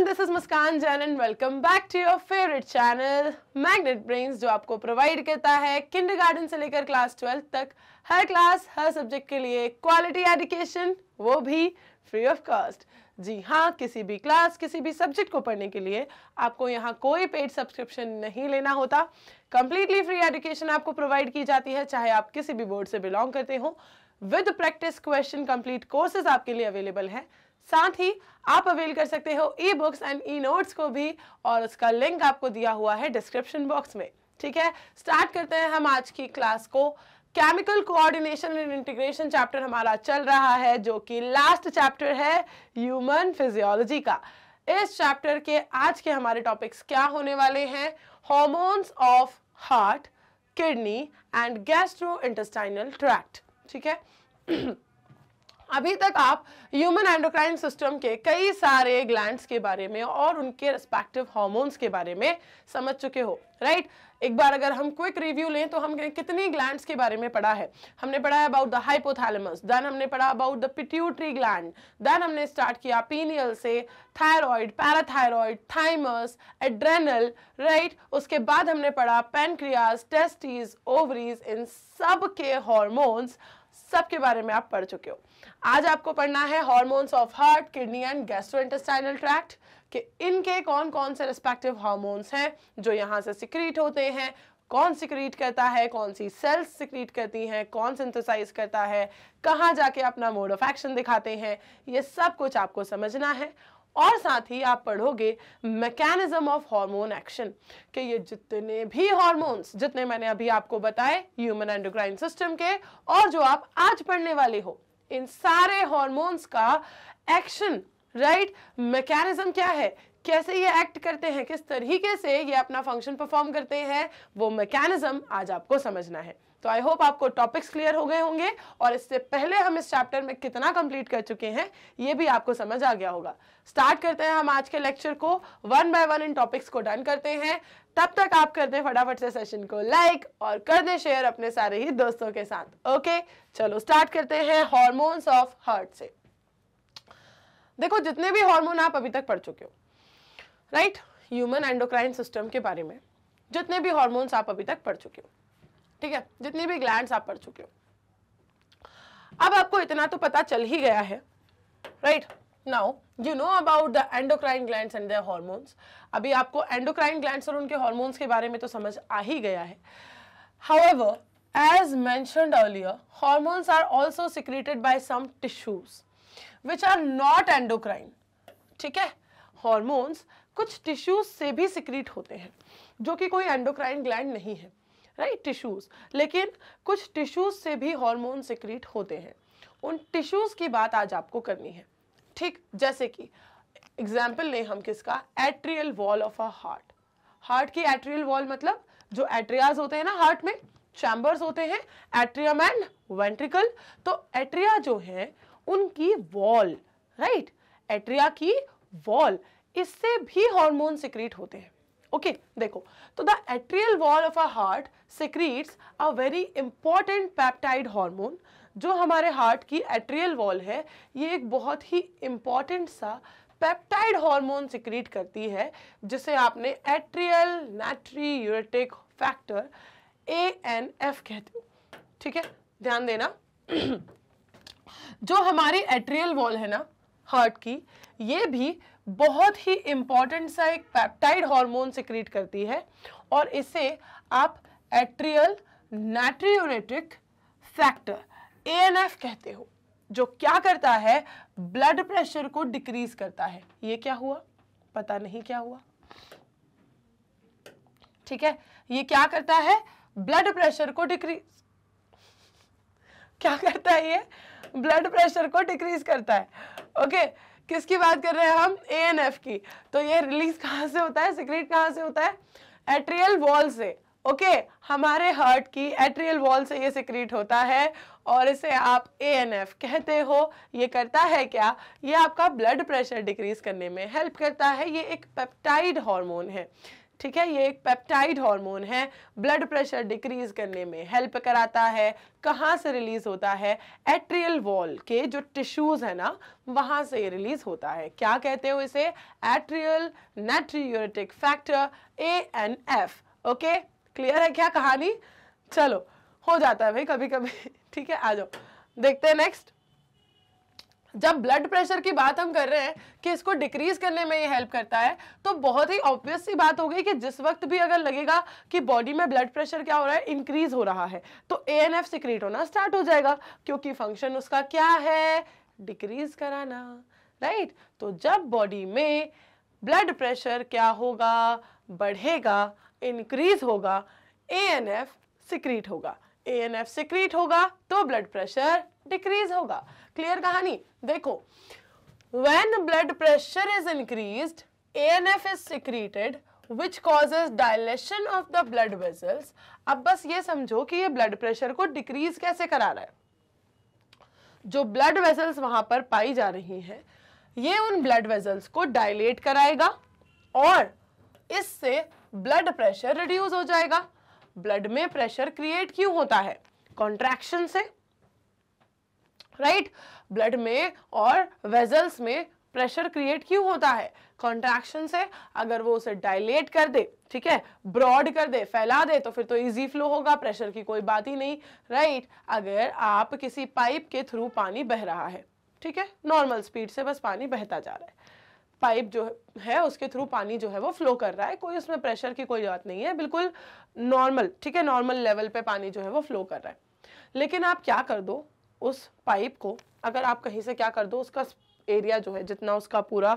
Everyone this is Muskan Jain and welcome back to your favourite channel magnet brains जो आपको provide करता है kindergarten से लेकर क्लास ट्वेल्थ तक हर क्लास हर सब्जेक्ट के लिए क्वालिटी एजुकेशन वो भी फ्री ऑफ कॉस्ट जी हाँ किसी भी क्लास किसी भी सब्जेक्ट को पढ़ने के लिए आपको यहाँ कोई पेड सब्सक्रिप्शन नहीं लेना होता कंप्लीटली फ्री एडुकेशन आपको प्रोवाइड की जाती है चाहे आप किसी भी बोर्ड से बिलोंग करते हो with practice question complete courses आपके लिए अवेलेबल हैं साथ ही आप अवेल कर सकते हो e books and e notes को भी और उसका लिंक आपको दिया हुआ है डिस्क्रिप्शन बॉक्स में ठीक है स्टार्ट करते हैं हम आज की क्लास को chemical coordination and integration chapter हमारा चल रहा है जो कि लास्ट चैप्टर है ह्यूमन फिजियोलॉजी का इस चैप्टर के आज के हमारे टॉपिक्स क्या होने वाले हैं hormones of heart kidney and gastrointestinal tract ठीक है अभी तक आप ह्यूमन एंडोक्राइन सिस्टम के कई सारे ग्लैंड्स के बारे में और उनके रिस्पेक्टिव हॉर्मोन्स के बारे में समझ चुके हो राइट right? एक बार अगर हम क्विक रिव्यू लें तो हमने कितनी ग्लैंड्स के बारे में पढ़ा है हमने पढ़ा है अबाउट द हाइपोथैलेमस देन हमने पढ़ा about the pituitary gland then हमने स्टार्ट किया पीनियल से thyroid parathyroid thymus adrenal right उसके बाद हमने पढ़ा पेनक्रियाज टेस्टीज ओवरीज इन सब के हॉर्मोन्स सब के बारे में आप पढ़ चुके हो आज आपको पढ़ना है hormones of heart kidney and gastrointestinal tract कि इनके कौन कौन से रिस्पेक्टिव हार्मोन्स हैं जो यहाँ से सिक्रीट होते हैं कौन सिक्रीट करता है कौन सी सेल्स सिक्रीट करती हैं कौन सिंथेसाइज करता है कहाँ जाके अपना मोड ऑफ एक्शन दिखाते हैं ये सब कुछ आपको समझना है और साथ ही आप पढ़ोगे मैकेनिज्म ऑफ हार्मोन एक्शन कि ये जितने भी हार्मोन्स जितने मैंने अभी आपको बताए ह्यूमन एंडोक्राइन सिस्टम के और जो आप आज पढ़ने वाले हो इन सारे हॉर्मोन्स का एक्शन राइट मैकेनिज्म क्या है कैसे ये एक्ट करते हैं किस तरीके से ये अपना फंक्शन परफॉर्म करते हैं वो मैकेनिज्म आज आपको समझना है तो आई होप आपको टॉपिक्स क्लियर हो गए होंगे और इससे पहले हम इस चैप्टर में कितना कंप्लीट कर चुके हैं ये भी आपको समझ आ गया होगा स्टार्ट करते हैं हम आज के लेक्चर को वन बाय वन इन टॉपिक्स को डन करते हैं तब तक आप कर दें फटाफट से सेशन को लाइक और कर दें शेयर अपने सारे ही दोस्तों के साथ ओके चलो स्टार्ट करते हैं हॉर्मोन्स ऑफ हार्ट से देखो जितने भी हॉर्मोन आप अभी तक पढ़ चुके हो राइट ह्यूमन एंडोक्राइन सिस्टम के बारे में जितने भी हॉर्मोन्स आप अभी तक पढ़ चुके हो ठीक है जितनी भी ग्लैंड आप पढ़ चुके हो अब आपको इतना तो पता चल ही गया है right now you know about the endocrine gland and their hormones अभी आपको एंडोक्राइन ग्लैंड और उनके हॉर्मोन्स के बारे में तो समझ आ ही गया है however as mention earlier hormones are also secreted by some which are not endocrine ठीक है हॉर्मोन्स कुछ टिश्यूज से भी सिक्रीट होते हैं जो कि कोई एंडोक्राइन ग्लैंड नहीं है राइट टिश्यूज़ लेकिन कुछ टिश्यूज़ से भी हार्मोन सिक्रीट होते हैं उन टिश्यूज़ की बात आज आपको करनी है ठीक जैसे कि एग्जाम्पल लें हम किसका atrial wall of a heart heart की एट्रियल वॉल मतलब जो एट्रियाज होते हैं ना हार्ट में चैम्बर्स होते हैं एट्रियम एंड वेंट्रिकल तो एट्रिया जो है उनकी वॉल राइट एट्रिया की वॉल इससे भी हार्मोन सिक्रीट होते हैं ओके okay, देखो तो the atrial wall of a heart secretes a very important peptide hormone जो हमारे हार्ट की एट्रियल वॉल है ये एक बहुत ही इंपॉर्टेंट सा पेप्टाइड हार्मोन सिक्रीट करती है जिसे आपने atrial natriuretic factor A N F कहते हो ठीक है ध्यान देना जो हमारी एट्रियल वॉल है ना हार्ट की ये भी बहुत ही इम्पॉर्टेंट सा एक पैप्टाइड हार्मोन सिक्रीट करती है और इसे आप एट्रियल नाइट्रियोरेटिक फैक्टर एएनएफ कहते हो जो क्या करता है ब्लड प्रेशर को डिक्रीज करता है ये क्या हुआ पता नहीं क्या हुआ ठीक है ये क्या करता है ब्लड प्रेशर को डिक्रीज क्या करता है ये ब्लड प्रेशर को डिक्रीज करता है ओके okay, किसकी बात कर रहे हैं हम ए एन एफ की तो ये रिलीज कहाँ से होता है सिक्रेट कहाँ से होता है एट्रियल वॉल से ओके हमारे हार्ट की एट्रियल वॉल से ये सिक्रेट होता है और इसे आप ए एन एफ कहते हो ये करता है क्या ये आपका ब्लड प्रेशर डिक्रीज करने में हेल्प करता है ये एक पेप्टाइड हार्मोन है ठीक है ये एक पेप्टाइड हार्मोन है ब्लड प्रेशर डिक्रीज करने में हेल्प कराता है कहाँ से रिलीज होता है एट्रियल वॉल के जो टिश्यूज है ना वहाँ से ये रिलीज होता है क्या कहते हो इसे atrial natriuretic factor A N F okay clear है क्या कहानी चलो हो जाता है भाई कभी कभी ठीक है आ जाओ देखते हैं नेक्स्ट जब ब्लड प्रेशर की बात हम कर रहे हैं कि इसको डिक्रीज करने में ये हेल्प करता है तो बहुत ही ऑब्वियस सी बात हो गई कि जिस वक्त भी अगर लगेगा कि बॉडी में ब्लड प्रेशर क्या हो रहा है इंक्रीज हो रहा है तो ए एन एफ सिक्रीट होना स्टार्ट हो जाएगा क्योंकि फंक्शन उसका क्या है डिक्रीज कराना राइट तो जब बॉडी में ब्लड प्रेशर क्या होगा बढ़ेगा इंक्रीज होगा ए एन एफ सिक्रीट होगा ए एन एफ सिक्रीट होगा तो ब्लड प्रेशर डिक्रीज होगा क्लियर कहानी देखो when blood pressure is increased F is secreted which causes dilation of the blood vessels अब बस ये समझो कि ये ब्लड प्रेशर को डिक्रीज कैसे करा रहा है जो ब्लड वेजल्स वहां पर पाई जा रही है ये उन ब्लड वेजल्स को डायलेट कराएगा और इससे ब्लड प्रेशर रिड्यूज हो जाएगा ब्लड में प्रेशर क्रिएट क्यों होता है कॉन्ट्रैक्शन से राइट ब्लड में और वेजल्स में प्रेशर क्रिएट क्यों होता है कॉन्ट्रैक्शन से अगर वो उसे डायलेट कर दे ठीक है ब्रॉड कर दे फैला दे तो फिर तो इजी फ्लो होगा प्रेशर की कोई बात ही नहीं राइट अगर आप किसी पाइप के थ्रू पानी बह रहा है ठीक है नॉर्मल स्पीड से बस पानी बहता जा रहा है पाइप जो है उसके थ्रू पानी जो है वो फ्लो कर रहा है कोई उसमें प्रेशर की कोई बात नहीं है बिल्कुल नॉर्मल ठीक है नॉर्मल लेवल पे पानी जो है वो फ्लो कर रहा है लेकिन आप क्या कर दो उस पाइप को अगर आप कहीं से क्या कर दो उसका एरिया जो है जितना उसका पूरा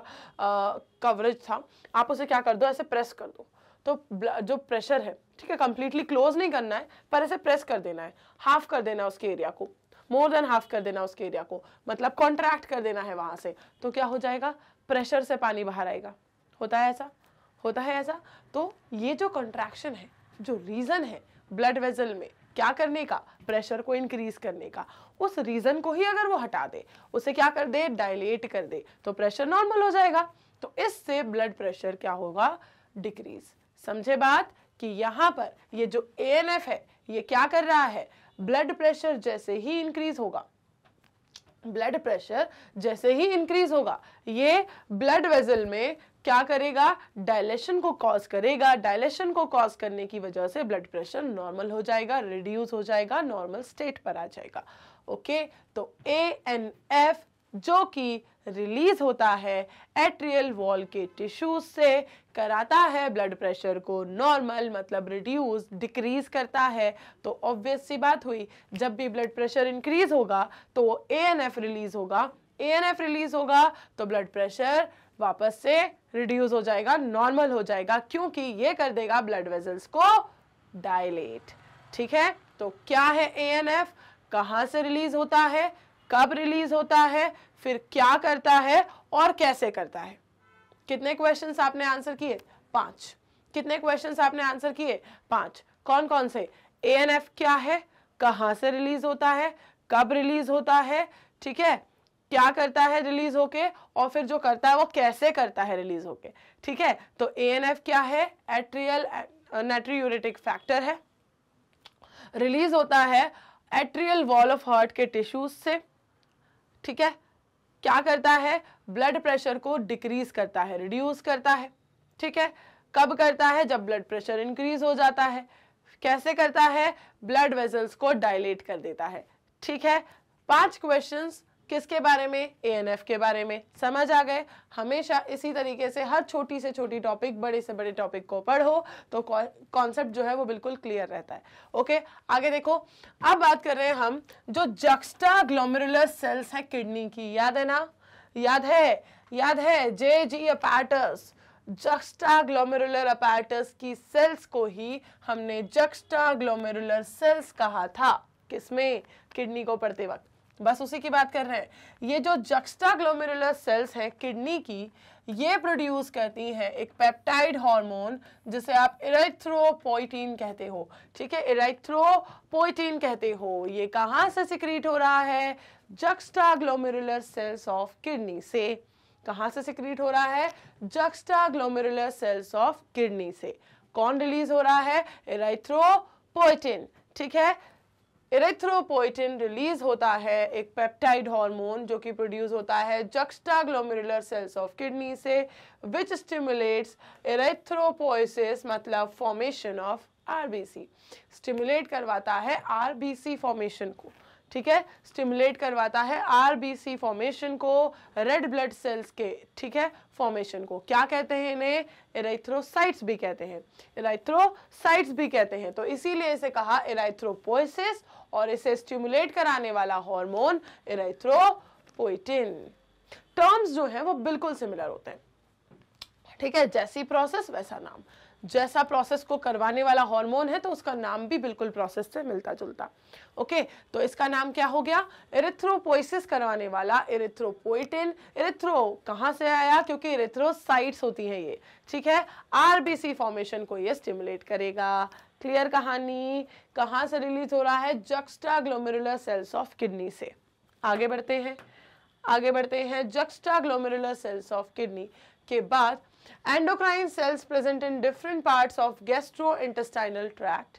कवरेज था आप उसे क्या कर दो ऐसे प्रेस कर दो तो जो प्रेशर है ठीक है कम्प्लीटली क्लोज नहीं करना है पर ऐसे प्रेस कर देना है हाफ कर देना है उसके एरिया को मोर देन हाफ कर देना उसके एरिया को मतलब कॉन्ट्रैक्ट कर देना है वहाँ से तो क्या हो जाएगा प्रेशर से पानी बाहर आएगा होता है ऐसा होता है ऐसा तो ये जो कॉन्ट्रैक्शन है जो रीज़न है ब्लड वेजल में क्या करने का प्रेशर को इंक्रीज करने का उस रीज़न को ही अगर वो हटा दे उसे क्या कर दे डायलेट कर दे तो प्रेशर नॉर्मल हो जाएगा तो इससे ब्लड प्रेशर क्या होगा डिक्रीज समझे बात कि यहां पर ये जो ए है ये क्या कर रहा है ब्लड प्रेशर जैसे ही इंक्रीज होगा ब्लड प्रेशर जैसे ही इंक्रीज होगा ये ब्लड वेजल में क्या करेगा डायलेशन को कॉज करेगा डायलेशन को कॉज करने की वजह से ब्लड प्रेशर नॉर्मल हो जाएगा रिड्यूस हो जाएगा नॉर्मल स्टेट पर आ जाएगा ओके तो ए एन एफ जो कि रिलीज होता है एट्रियल वॉल के टिश्यूज से कराता है ब्लड प्रेशर को नॉर्मल मतलब रिड्यूस डिक्रीज करता है तो ऑब्वियस सी बात हुई जब भी ब्लड प्रेशर इंक्रीज होगा तो ए एन एफ रिलीज होगा ए एन एफ रिलीज होगा तो ब्लड प्रेशर वापस से रिड्यूस हो जाएगा नॉर्मल हो जाएगा क्योंकि ये कर देगा ब्लड वेजल्स को डायलेट ठीक है तो क्या है ए एन एफ कहाँ से रिलीज होता है कब रिलीज होता है फिर क्या करता है और कैसे करता है कितने क्वेश्चंस आपने आंसर किए पांच कितने क्वेश्चंस आपने आंसर किए पांच कौन कौन से ए एन एफ क्या है कहाँ से रिलीज होता है कब रिलीज होता है ठीक है क्या करता है रिलीज होके और फिर जो करता है वो कैसे करता है रिलीज होके ठीक है तो ए क्या है एट्रियल नेट्रियोरेटिक फैक्टर है रिलीज होता है एट्रियल वॉल ऑफ हार्ट के टिश्यूज से ठीक है क्या करता है ब्लड प्रेशर को डिक्रीज करता है रिड्यूस करता है ठीक है कब करता है जब ब्लड प्रेशर इंक्रीज हो जाता है कैसे करता है ब्लड वेजल्स को डायलेट कर देता है ठीक है पांच क्वेश्चंस किसके बारे में ए के बारे में समझ आ गए हमेशा इसी तरीके से हर छोटी से छोटी टॉपिक बड़े से बड़े टॉपिक को पढ़ो तो कॉन्सेप्ट जो है वो बिल्कुल क्लियर रहता है ओके आगे देखो अब बात कर रहे हैं हम जो जक्स्टा ग्लोमेरुलर सेल्स है किडनी की याद है ना याद है याद है J G apparatus glomerular apparatus की सेल्स को ही हमने ग्लोमेरुलर सेल्स कहा था किसमें किडनी को पढ़ते वक्त बस उसी की बात कर रहे हैं ये जो जक्स्टा ग्लोमेरुलर सेल्स हैं किडनी की ये प्रोड्यूस करती है एक पेप्टाइड हार्मोन जिसे आप इराइथ्रोपोइटीन कहते हो ठीक है इराइथ्रोपोइटीन कहते हो ये कहाँ से सिक्रीट हो रहा है juxtaglomerular cells of kidney से कहाँ से सिक्रीट हो रहा है juxtaglomerular cells of kidney से कौन रिलीज हो रहा है इराइथ्रोपोइटिन ठीक है इरेथ्रोपोइटिन रिलीज होता है एक पेप्टाइड हार्मोन जो कि प्रोड्यूस होता है जक्स्टाग्लोमेरुलर सेल्स ऑफ किडनी से विच स्टिमुलेट्स इरेथ्रोपोइसिस मतलब फॉर्मेशन ऑफ आरबीसी स्टिमुलेट करवाता है आरबीसी फॉर्मेशन को ठीक है स्टिमुलेट करवाता है आरबीसी फॉर्मेशन को रेड ब्लड सेल्स के ठीक है फॉर्मेशन को क्या कहते हैं इन्हें इराइथ्रोसाइट्स भी कहते हैं इराइथ्रोसाइट्स भी कहते हैं तो इसीलिए इसे कहा इराइथ्रोपोइसिस और इसे स्टिमुलेट कराने वाला हॉर्मोन इराइथ्रोपोइटिन टर्म्स जो है वो बिल्कुल सिमिलर होते हैं ठीक है जैसी प्रोसेस वैसा नाम जैसा प्रोसेस को करवाने वाला हार्मोन है तो उसका नाम भी बिल्कुल प्रोसेस से मिलता जुलता ओके तो इसका नाम क्या हो गया इरेथ्रोपोइसिस करवाने वाला इरेथ्रोपोइटिन इरेथ्रो कहाँ से आया क्योंकि इरेथ्रोसाइट्स होती हैं ये ठीक है आरबीसी फॉर्मेशन को ये स्टिमुलेट करेगा क्लियर कहानी कहाँ से रिलीज हो रहा है juxtaglomerular cells of kidney से आगे बढ़ते हैं आगे बढ़ते हैं juxtaglomerular cells of kidney के बाद endocrine cells present in different parts of gastrointestinal tract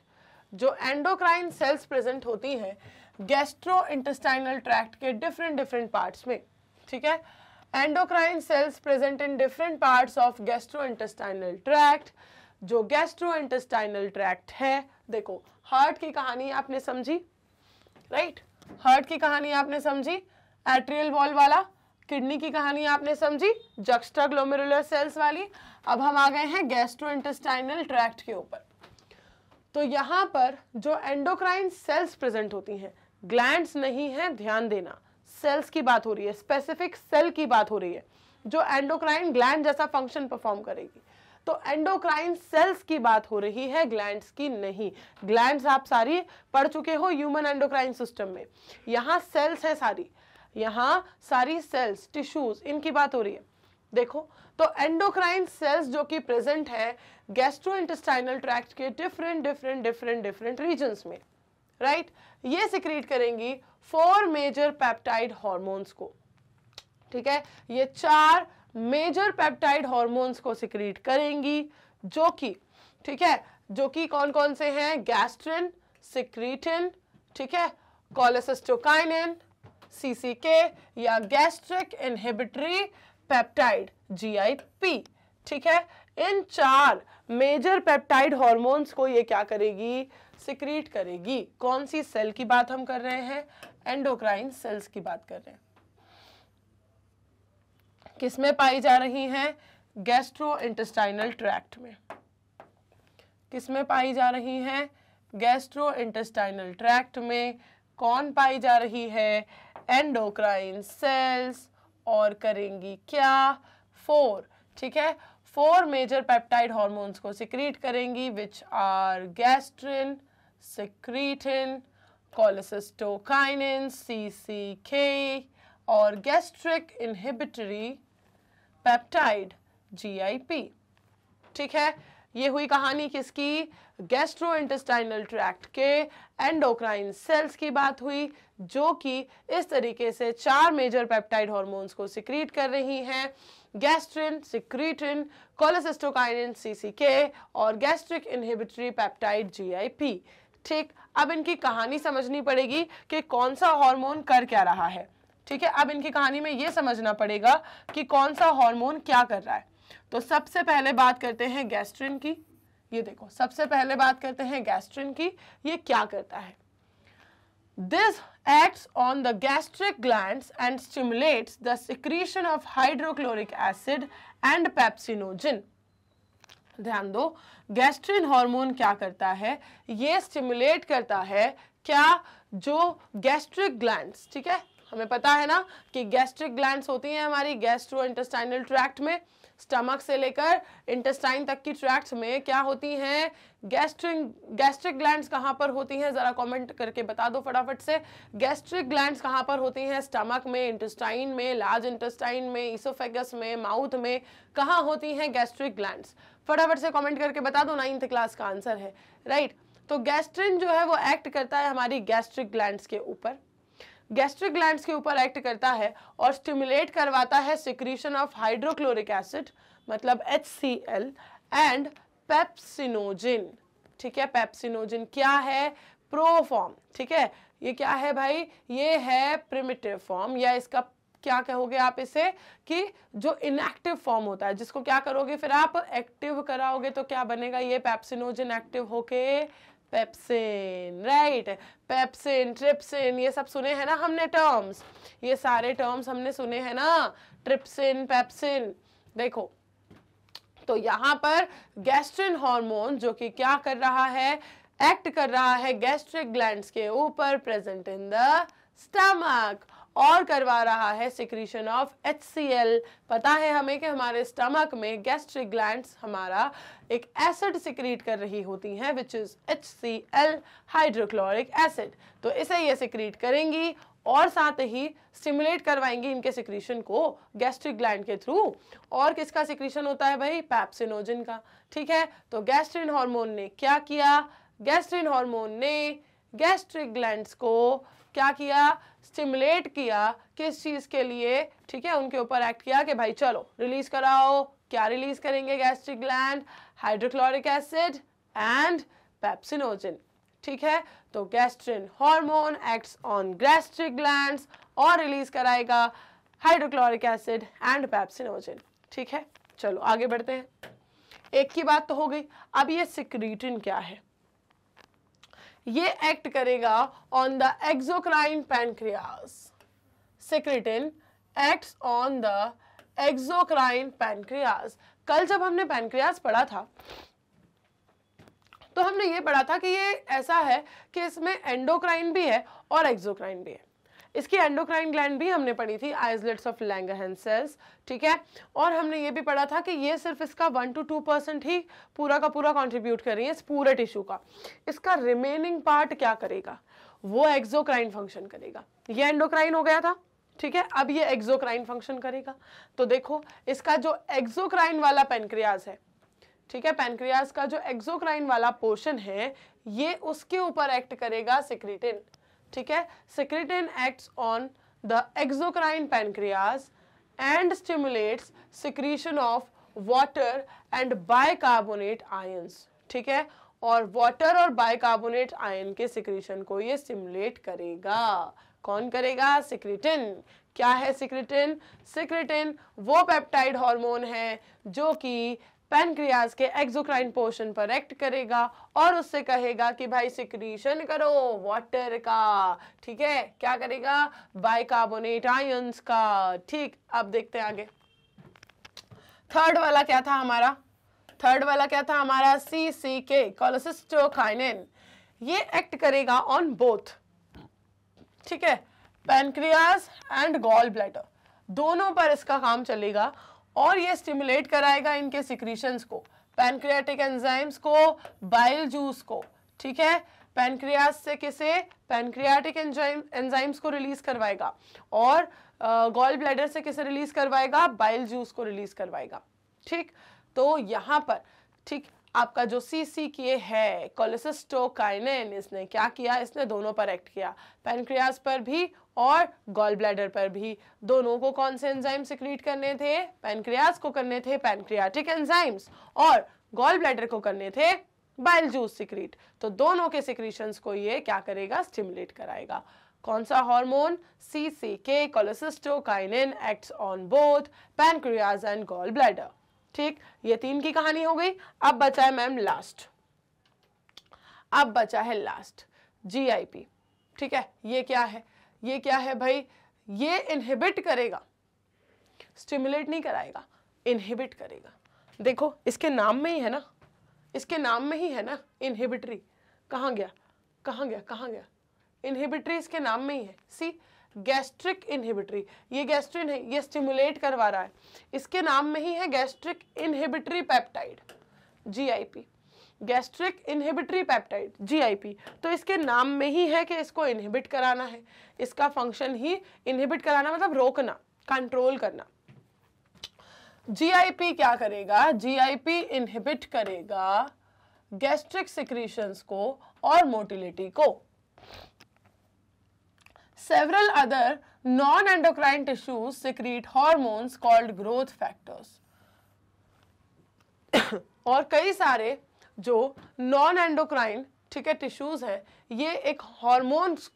जो एंडोक्राइन सेल्स प्रेजेंट होती हैं इंटेस्टाइनल ट्रैक्ट के डिफरेंट डिफरेंट पार्ट्स में ठीक है endocrine cells present in different parts of gastrointestinal tract जो गैस्ट्रो इंटेस्टाइनल ट्रैक्ट है देखो हार्ट की कहानी आपने समझी राइट right? हार्ट की कहानी आपने समझी एट्रियल वॉल वाला किडनी की कहानी आपने समझी जक्स्ट्रा ग्लोमेरुलर सेल्स वाली अब हम आ गए हैं गैस्ट्रो इंटेस्टाइनल ट्रैक्ट के ऊपर तो यहाँ पर जो एंडोक्राइन सेल्स प्रेजेंट होती हैं ग्लैंड्स नहीं हैं ध्यान देना सेल्स की बात हो रही है स्पेसिफिक सेल की बात हो रही है जो एंडोक्राइन ग्लैंड जैसा फंक्शन परफॉर्म करेगी तो एंडोक्राइन सेल्स की बात हो रही है ग्लैंड्स की नहीं ग्लैंड्स आप सारी पढ़ चुके हो ह्यूमन एंडोक्राइन सिस्टम में यहाँ सेल्स हैं सारी यहाँ सारी सेल्स टिश्यूज इनकी बात हो रही है देखो तो एंडोक्राइन सेल्स जो कि प्रेजेंट है गैस्ट्रो इंटेस्टाइनल ट्रैक्ट के different different different different regions में राइट right? ये सिक्रीट करेंगी फोर मेजर पैप्टाइड हॉर्मोन्स को ठीक है ये चार मेजर पैप्टाइड हॉर्मोन्स को सिक्रीट करेंगी जो कि ठीक है जो कि कौन कौन से हैं गैस्ट्रिन सिक्रीटिन ठीक है कोलेसिस्टोकाइनिन सीसीके या गैस्ट्रिक इनहिबिटरी पेप्टाइड जीआईपी ठीक है इन चार मेजर पेप्टाइड हॉर्मोन्स को ये क्या करेगी सिक्रीट करेगी कौन सी सेल की बात हम कर रहे हैं एंडोक्राइन सेल्स की बात कर रहे हैं किसमें पाई जा रही हैं गैस्ट्रो इंटेस्टाइनल ट्रैक्ट में किसमें पाई जा रही हैं गैस्ट्रो इंटेस्टाइनल ट्रैक्ट में कौन पाई जा रही है एंडोक्राइन सेल्स और करेंगी क्या फोर ठीक है फोर मेजर पेप्टाइड हॉर्मोन्स को सिक्रीट करेंगी which are gastrin secretin C C K और गैस्ट्रिक इनहिबिटरी पेप्टाइड पी ठीक है ये हुई कहानी किसकी गैस्ट्रो इंटेस्टाइनल ट्रैक्ट के एंडोक्राइन सेल्स की बात हुई जो कि इस तरीके से चार मेजर पेप्टाइड हॉर्मोन्स को सिक्रीट कर रही हैं गैस्ट्रिन सिक्रीटिन कोलेसिस्टोकाइनिन सीसीके और गैस्ट्रिक इनहिबिटरी पेप्टाइड जीआईपी ठीक अब इनकी कहानी समझनी पड़ेगी कि कौन सा हॉर्मोन कर क्या रहा है ठीक है अब इनकी कहानी में ये समझना पड़ेगा कि कौन सा हॉर्मोन क्या कर रहा है तो सबसे पहले बात करते हैं गैस्ट्रिन की ये देखो सबसे पहले बात करते हैं गैस्ट्रिन की ये क्या करता है this acts on the gastric gland and stimulates the secretion of hydrochloric acid and pepsinogen ध्यान दो गैस्ट्रिन हार्मोन क्या करता है ये स्टिमुलेट करता है क्या जो गैस्ट्रिक ग्लैंड ठीक है हमें पता है ना कि गैस्ट्रिक ग्लैंड होती हैं हमारी गैस्ट्रो इंटेस्टाइनल ट्रैक्ट में स्टमक से लेकर इंटेस्टाइन तक की ट्रैक्ट में क्या होती हैं गैस्ट्रिक गैस्ट्रिक ग्लैंड्स कहाँ पर होती हैं ज़रा कमेंट करके बता दो फटाफट से गैस्ट्रिक ग्लैंड्स कहाँ पर होती हैं स्टमक में इंटेस्टाइन में लार्ज इंटेस्टाइन में इसोफेगस में माउथ में कहाँ होती हैं गैस्ट्रिक ग्लैंड फटाफट से कॉमेंट करके बता दो नाइन्थ क्लास का आंसर है राइट right? तो गैस्ट्रिन जो है वो एक्ट करता है हमारी गैस्ट्रिक ग्लैंड के ऊपर गैस्ट्रिक ग्लैंड्स के ऊपर एक्ट करता है और स्टिमुलेट करवाता है सिक्रीशन ऑफ हाइड्रोक्लोरिक एसिड मतलब एच एंड पेप्सिनोजिन ठीक है पेप्सिनोजिन क्या है प्रोफॉर्म ठीक है ये क्या है भाई ये है प्रिमिटिव फॉर्म या इसका क्या कहोगे आप इसे कि जो इनएक्टिव फॉर्म होता है जिसको क्या करोगे फिर आप एक्टिव कराओगे तो क्या बनेगा ये पेप्सिनोजिन एक्टिव होके पेप्सिन राइट पेप्सिन ट्रिप्सिन ये सब सुने हैं ना हमने टर्म्स ये सारे टर्म्स हमने सुने हैं ना ट्रिप्सिन पेप्सिन देखो तो यहाँ पर गैस्ट्रिन हार्मोन जो कि क्या कर रहा है एक्ट कर रहा है गैस्ट्रिक ग्लैंड्स के ऊपर प्रेजेंट इन द स्टमक और करवा रहा है सिक्रीशन ऑफ एच पता है हमें कि हमारे स्टमक में गैस्ट्रिक ग्लैंड हमारा एक एसिड सिक्रीट कर रही होती हैं which is H hydrochloric acid तो इसे ये सिक्रीट करेंगी और साथ ही स्टिमुलेट करवाएंगी इनके सिक्रीशन को गैस्ट्रिक ग्लैंड के थ्रू और किसका सिक्रीशन होता है भाई पैप्सिनोजन का ठीक है तो गैस्ट्रिन हार्मोन ने क्या किया गैस्ट्रिन हार्मोन ने गैस्ट्रिक ग्लैंड्स को क्या किया स्टिमुलेट किया किस चीज़ के लिए ठीक है उनके ऊपर एक्ट किया कि भाई चलो रिलीज कराओ क्या रिलीज करेंगे gastric gland hydrochloric acid and pepsinogen ठीक है तो gastrin hormone acts on gastric gland और रिलीज कराएगा हाइड्रोक्लोरिक एसिड एंड पेप्सिनोजिन ठीक है चलो आगे बढ़ते हैं एक की बात तो हो गई अब ये सिक्रीटिन क्या है ये एक्ट करेगा on the exocrine pancreas secretin act on the exocrine pancreas कल जब हमने पैनक्रियास पढ़ा था तो हमने ये पढ़ा था कि ये ऐसा है कि इसमें एंडोक्राइन भी है और एक्सोक्राइन भी है इसकी एंडोक्राइन ग्लैंड भी हमने पढ़ी थी आइजलेट्स ऑफ लैंगहन सेल्स ठीक है और हमने ये भी पढ़ा था कि ये सिर्फ इसका वन टू टू परसेंट ही पूरा का पूरा कॉन्ट्रीब्यूट कर रही है इस पूरे टिश्यू का इसका रिमेनिंग पार्ट क्या करेगा वो एक्जोक्राइन फंक्शन करेगा ये एंडोक्राइन हो गया था ठीक है अब ये एक्जोक्राइन फंक्शन करेगा तो देखो इसका जो एक्जोक्राइन वाला पेनक्रियाज है ठीक है पेनक्रियाज का जो एक्जोक्राइन वाला पोर्शन है ये उसके ऊपर एक्ट करेगा सिक्रिटिन ठीक है secretin acts on the exocrine pancreas and stimulates secretion of water and bicarbonate ions ठीक है और वाटर और बायकार्बोनेट आयन के सिक्रीशन को ये स्टिमुलेट करेगा कौन करेगा सिक्रेटिन क्या है सिक्रेटिन सिक्रेटिन वो पेप्टाइड हार्मोन है जो कि पैनक्रियाज के एक्सोक्राइन पोर्शन पर एक्ट करेगा और उससे कहेगा कि भाई सिक्रीशन करो वाटर का ठीक है क्या करेगा बाइकार्बोनेट आयंस का ठीक अब देखते हैं आगे थर्ड वाला क्या था हमारा थर्ड वाला क्या था हमारा सी सी के कोलोसिस्टोकाइनिन ये एक्ट करेगा ऑन बोथ ठीक है पेनक्रियाज एंड गॉल ब्लैटर दोनों पर इसका काम चलेगा और ये स्टिमुलेट कराएगा इनके सिक्रीशंस को पैनक्रियाटिक एंजाइम्स को बाइल जूस को ठीक है पैनक्रियास से किसे पेनक्रियाटिक एंजाइम एंजाइम्स को रिलीज करवाएगा और गॉल ब्लैडर से किसे रिलीज करवाएगा बाइल जूस को रिलीज करवाएगा ठीक तो यहाँ पर ठीक आपका जो सी सी के है कोलेसिस्टोकाइनेन इसने क्या किया इसने दोनों पर एक्ट किया पैनक्रियास पर भी और गॉल ब्लैडर पर भी दोनों को कौन से एंजाइम सिक्रीट करने थे पैनक्रियाज को करने थे पैनक्रियाटिक एंजाइम्स और गॉल ब्लैडर को करने थे बाइल जूस सिक्रीट तो दोनों के सिक्रीशंस को ये क्या करेगा स्टिमुलेट कराएगा कौन सा हार्मोन सी सी के cholecystokinin act on both pancreas and gall bladder ठीक ये तीन की कहानी हो गई अब बचा है मैम लास्ट अब बचा है लास्ट पी ठीक है ये क्या है ये क्या है भाई ये इनहिबिट करेगा स्टिमुलेट नहीं कराएगा इनहिबिट करेगा देखो इसके नाम में ही है ना इसके नाम में ही है ना इनहिबिटरी कहाँ गया कहाँ गया कहाँ गया इनहिबिटरी इसके नाम में ही है सी गैस्ट्रिक इनहिबिटरी ये गैस्ट्रिन है ये स्टिमुलेट करवा रहा है इसके नाम में ही है gastric inhibitory peptide G gastric inhibitory peptide G तो इसके नाम में ही है कि इसको इनहिबिट कराना है इसका फंक्शन ही इनहिबिट कराना मतलब रोकना कंट्रोल करना जी क्या करेगा जीआईपी इनहिबिट करेगा गैस्ट्रिक सिक्रीशंस को और मोटिलिटी को several other non endocrine tissues secrete hormones called growth factors और कई सारे जो नॉन एंडोक्राइन ठीक है टिश्यूज़ हैं ये एक हॉर्मोन्स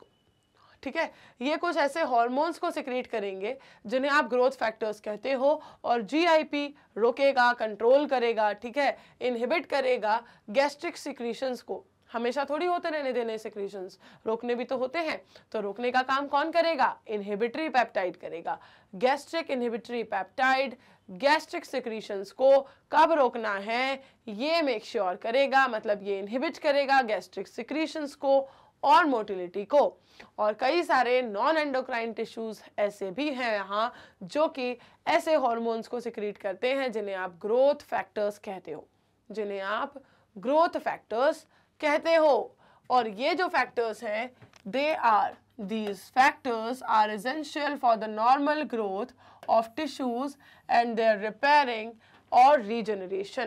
ठीक है ये कुछ ऐसे हॉर्मोन्स को सिक्रीट करेंगे जिन्हें आप ग्रोथ फैक्टर्स कहते हो और जीआईपी रोकेगा कंट्रोल करेगा ठीक है इनहिबिट करेगा गैस्ट्रिक सिक्रीशंस को हमेशा थोड़ी होते रहने देने सिक्रीशंस रोकने भी तो होते हैं तो रोकने का काम कौन करेगा इनहिबिटरी पैप्टाइड करेगा gastric inhibitory peptide gastric secretions को कब रोकना है ये मेक श्योर sure करेगा मतलब ये इनहिबिट करेगा गैस्ट्रिक सिक्रीशंस को और मोटिलिटी को और कई सारे नॉन एंडोक्राइन टिश्यूज ऐसे भी हैं यहाँ जो कि ऐसे हॉर्मोन्स को सिक्रीट करते हैं जिन्हें आप ग्रोथ फैक्टर्स कहते हो जिन्हें आप ग्रोथ फैक्टर्स कहते हो और ये जो फैक्टर्स हैं they are these factors are essential for the normal growth of tissues and their repairing और regeneration.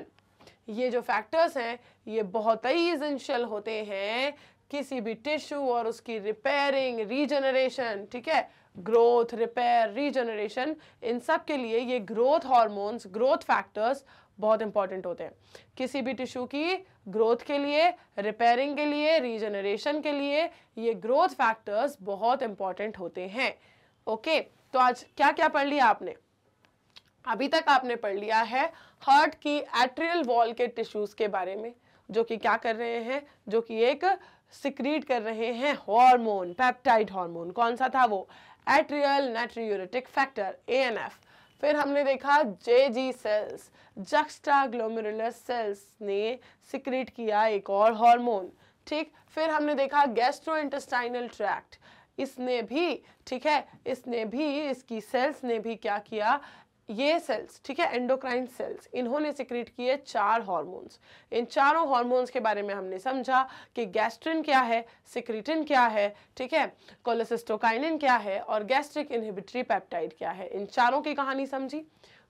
ये जो factors हैं ये बहुत ही essential होते हैं किसी भी tissue और उसकी repairing, रीजनरेशन ठीक है ग्रोथ रिपेयर रीजनरेशन इन सब के लिए ये ग्रोथ हॉर्मोन्स ग्रोथ फैक्टर्स बहुत इंपॉर्टेंट होते हैं किसी भी टिश्यू की ग्रोथ के लिए रिपेयरिंग के लिए रीजनरेशन के लिए ये ग्रोथ फैक्टर्स बहुत इंपॉर्टेंट होते हैं ओके okay? तो आज क्या क्या पढ़ लिया आपने अभी तक आपने पढ़ लिया है हार्ट की एट्रियल वॉल के टिश्यूज के बारे में जो कि क्या कर रहे हैं जो कि एक सिक्रीट कर रहे हैं हार्मोन पेप्टाइड हार्मोन कौन सा था वो एट्रियल नेट्रियोरेटिक फैक्टर ए फिर हमने देखा J G cells juxta cells ने सिक्रीट किया एक और हार्मोन ठीक फिर हमने देखा गैस्ट्रो इंटेस्टाइनल ट्रैक्ट इसने भी ठीक है इसने भी इसकी सेल्स ने भी क्या किया ये सेल्स ठीक है एंडोक्राइन सेल्स इन्होंने सिक्रीट किए चार हॉर्मोन्स इन चारों हार्मोन्स के बारे में हमने समझा कि गैस्ट्रिन क्या है सिक्रीटिन क्या है ठीक है कोलेसिस्टोकाइनिन क्या है और गैस्ट्रिक इनहिबिटरी पेप्टाइड क्या है इन चारों की कहानी समझी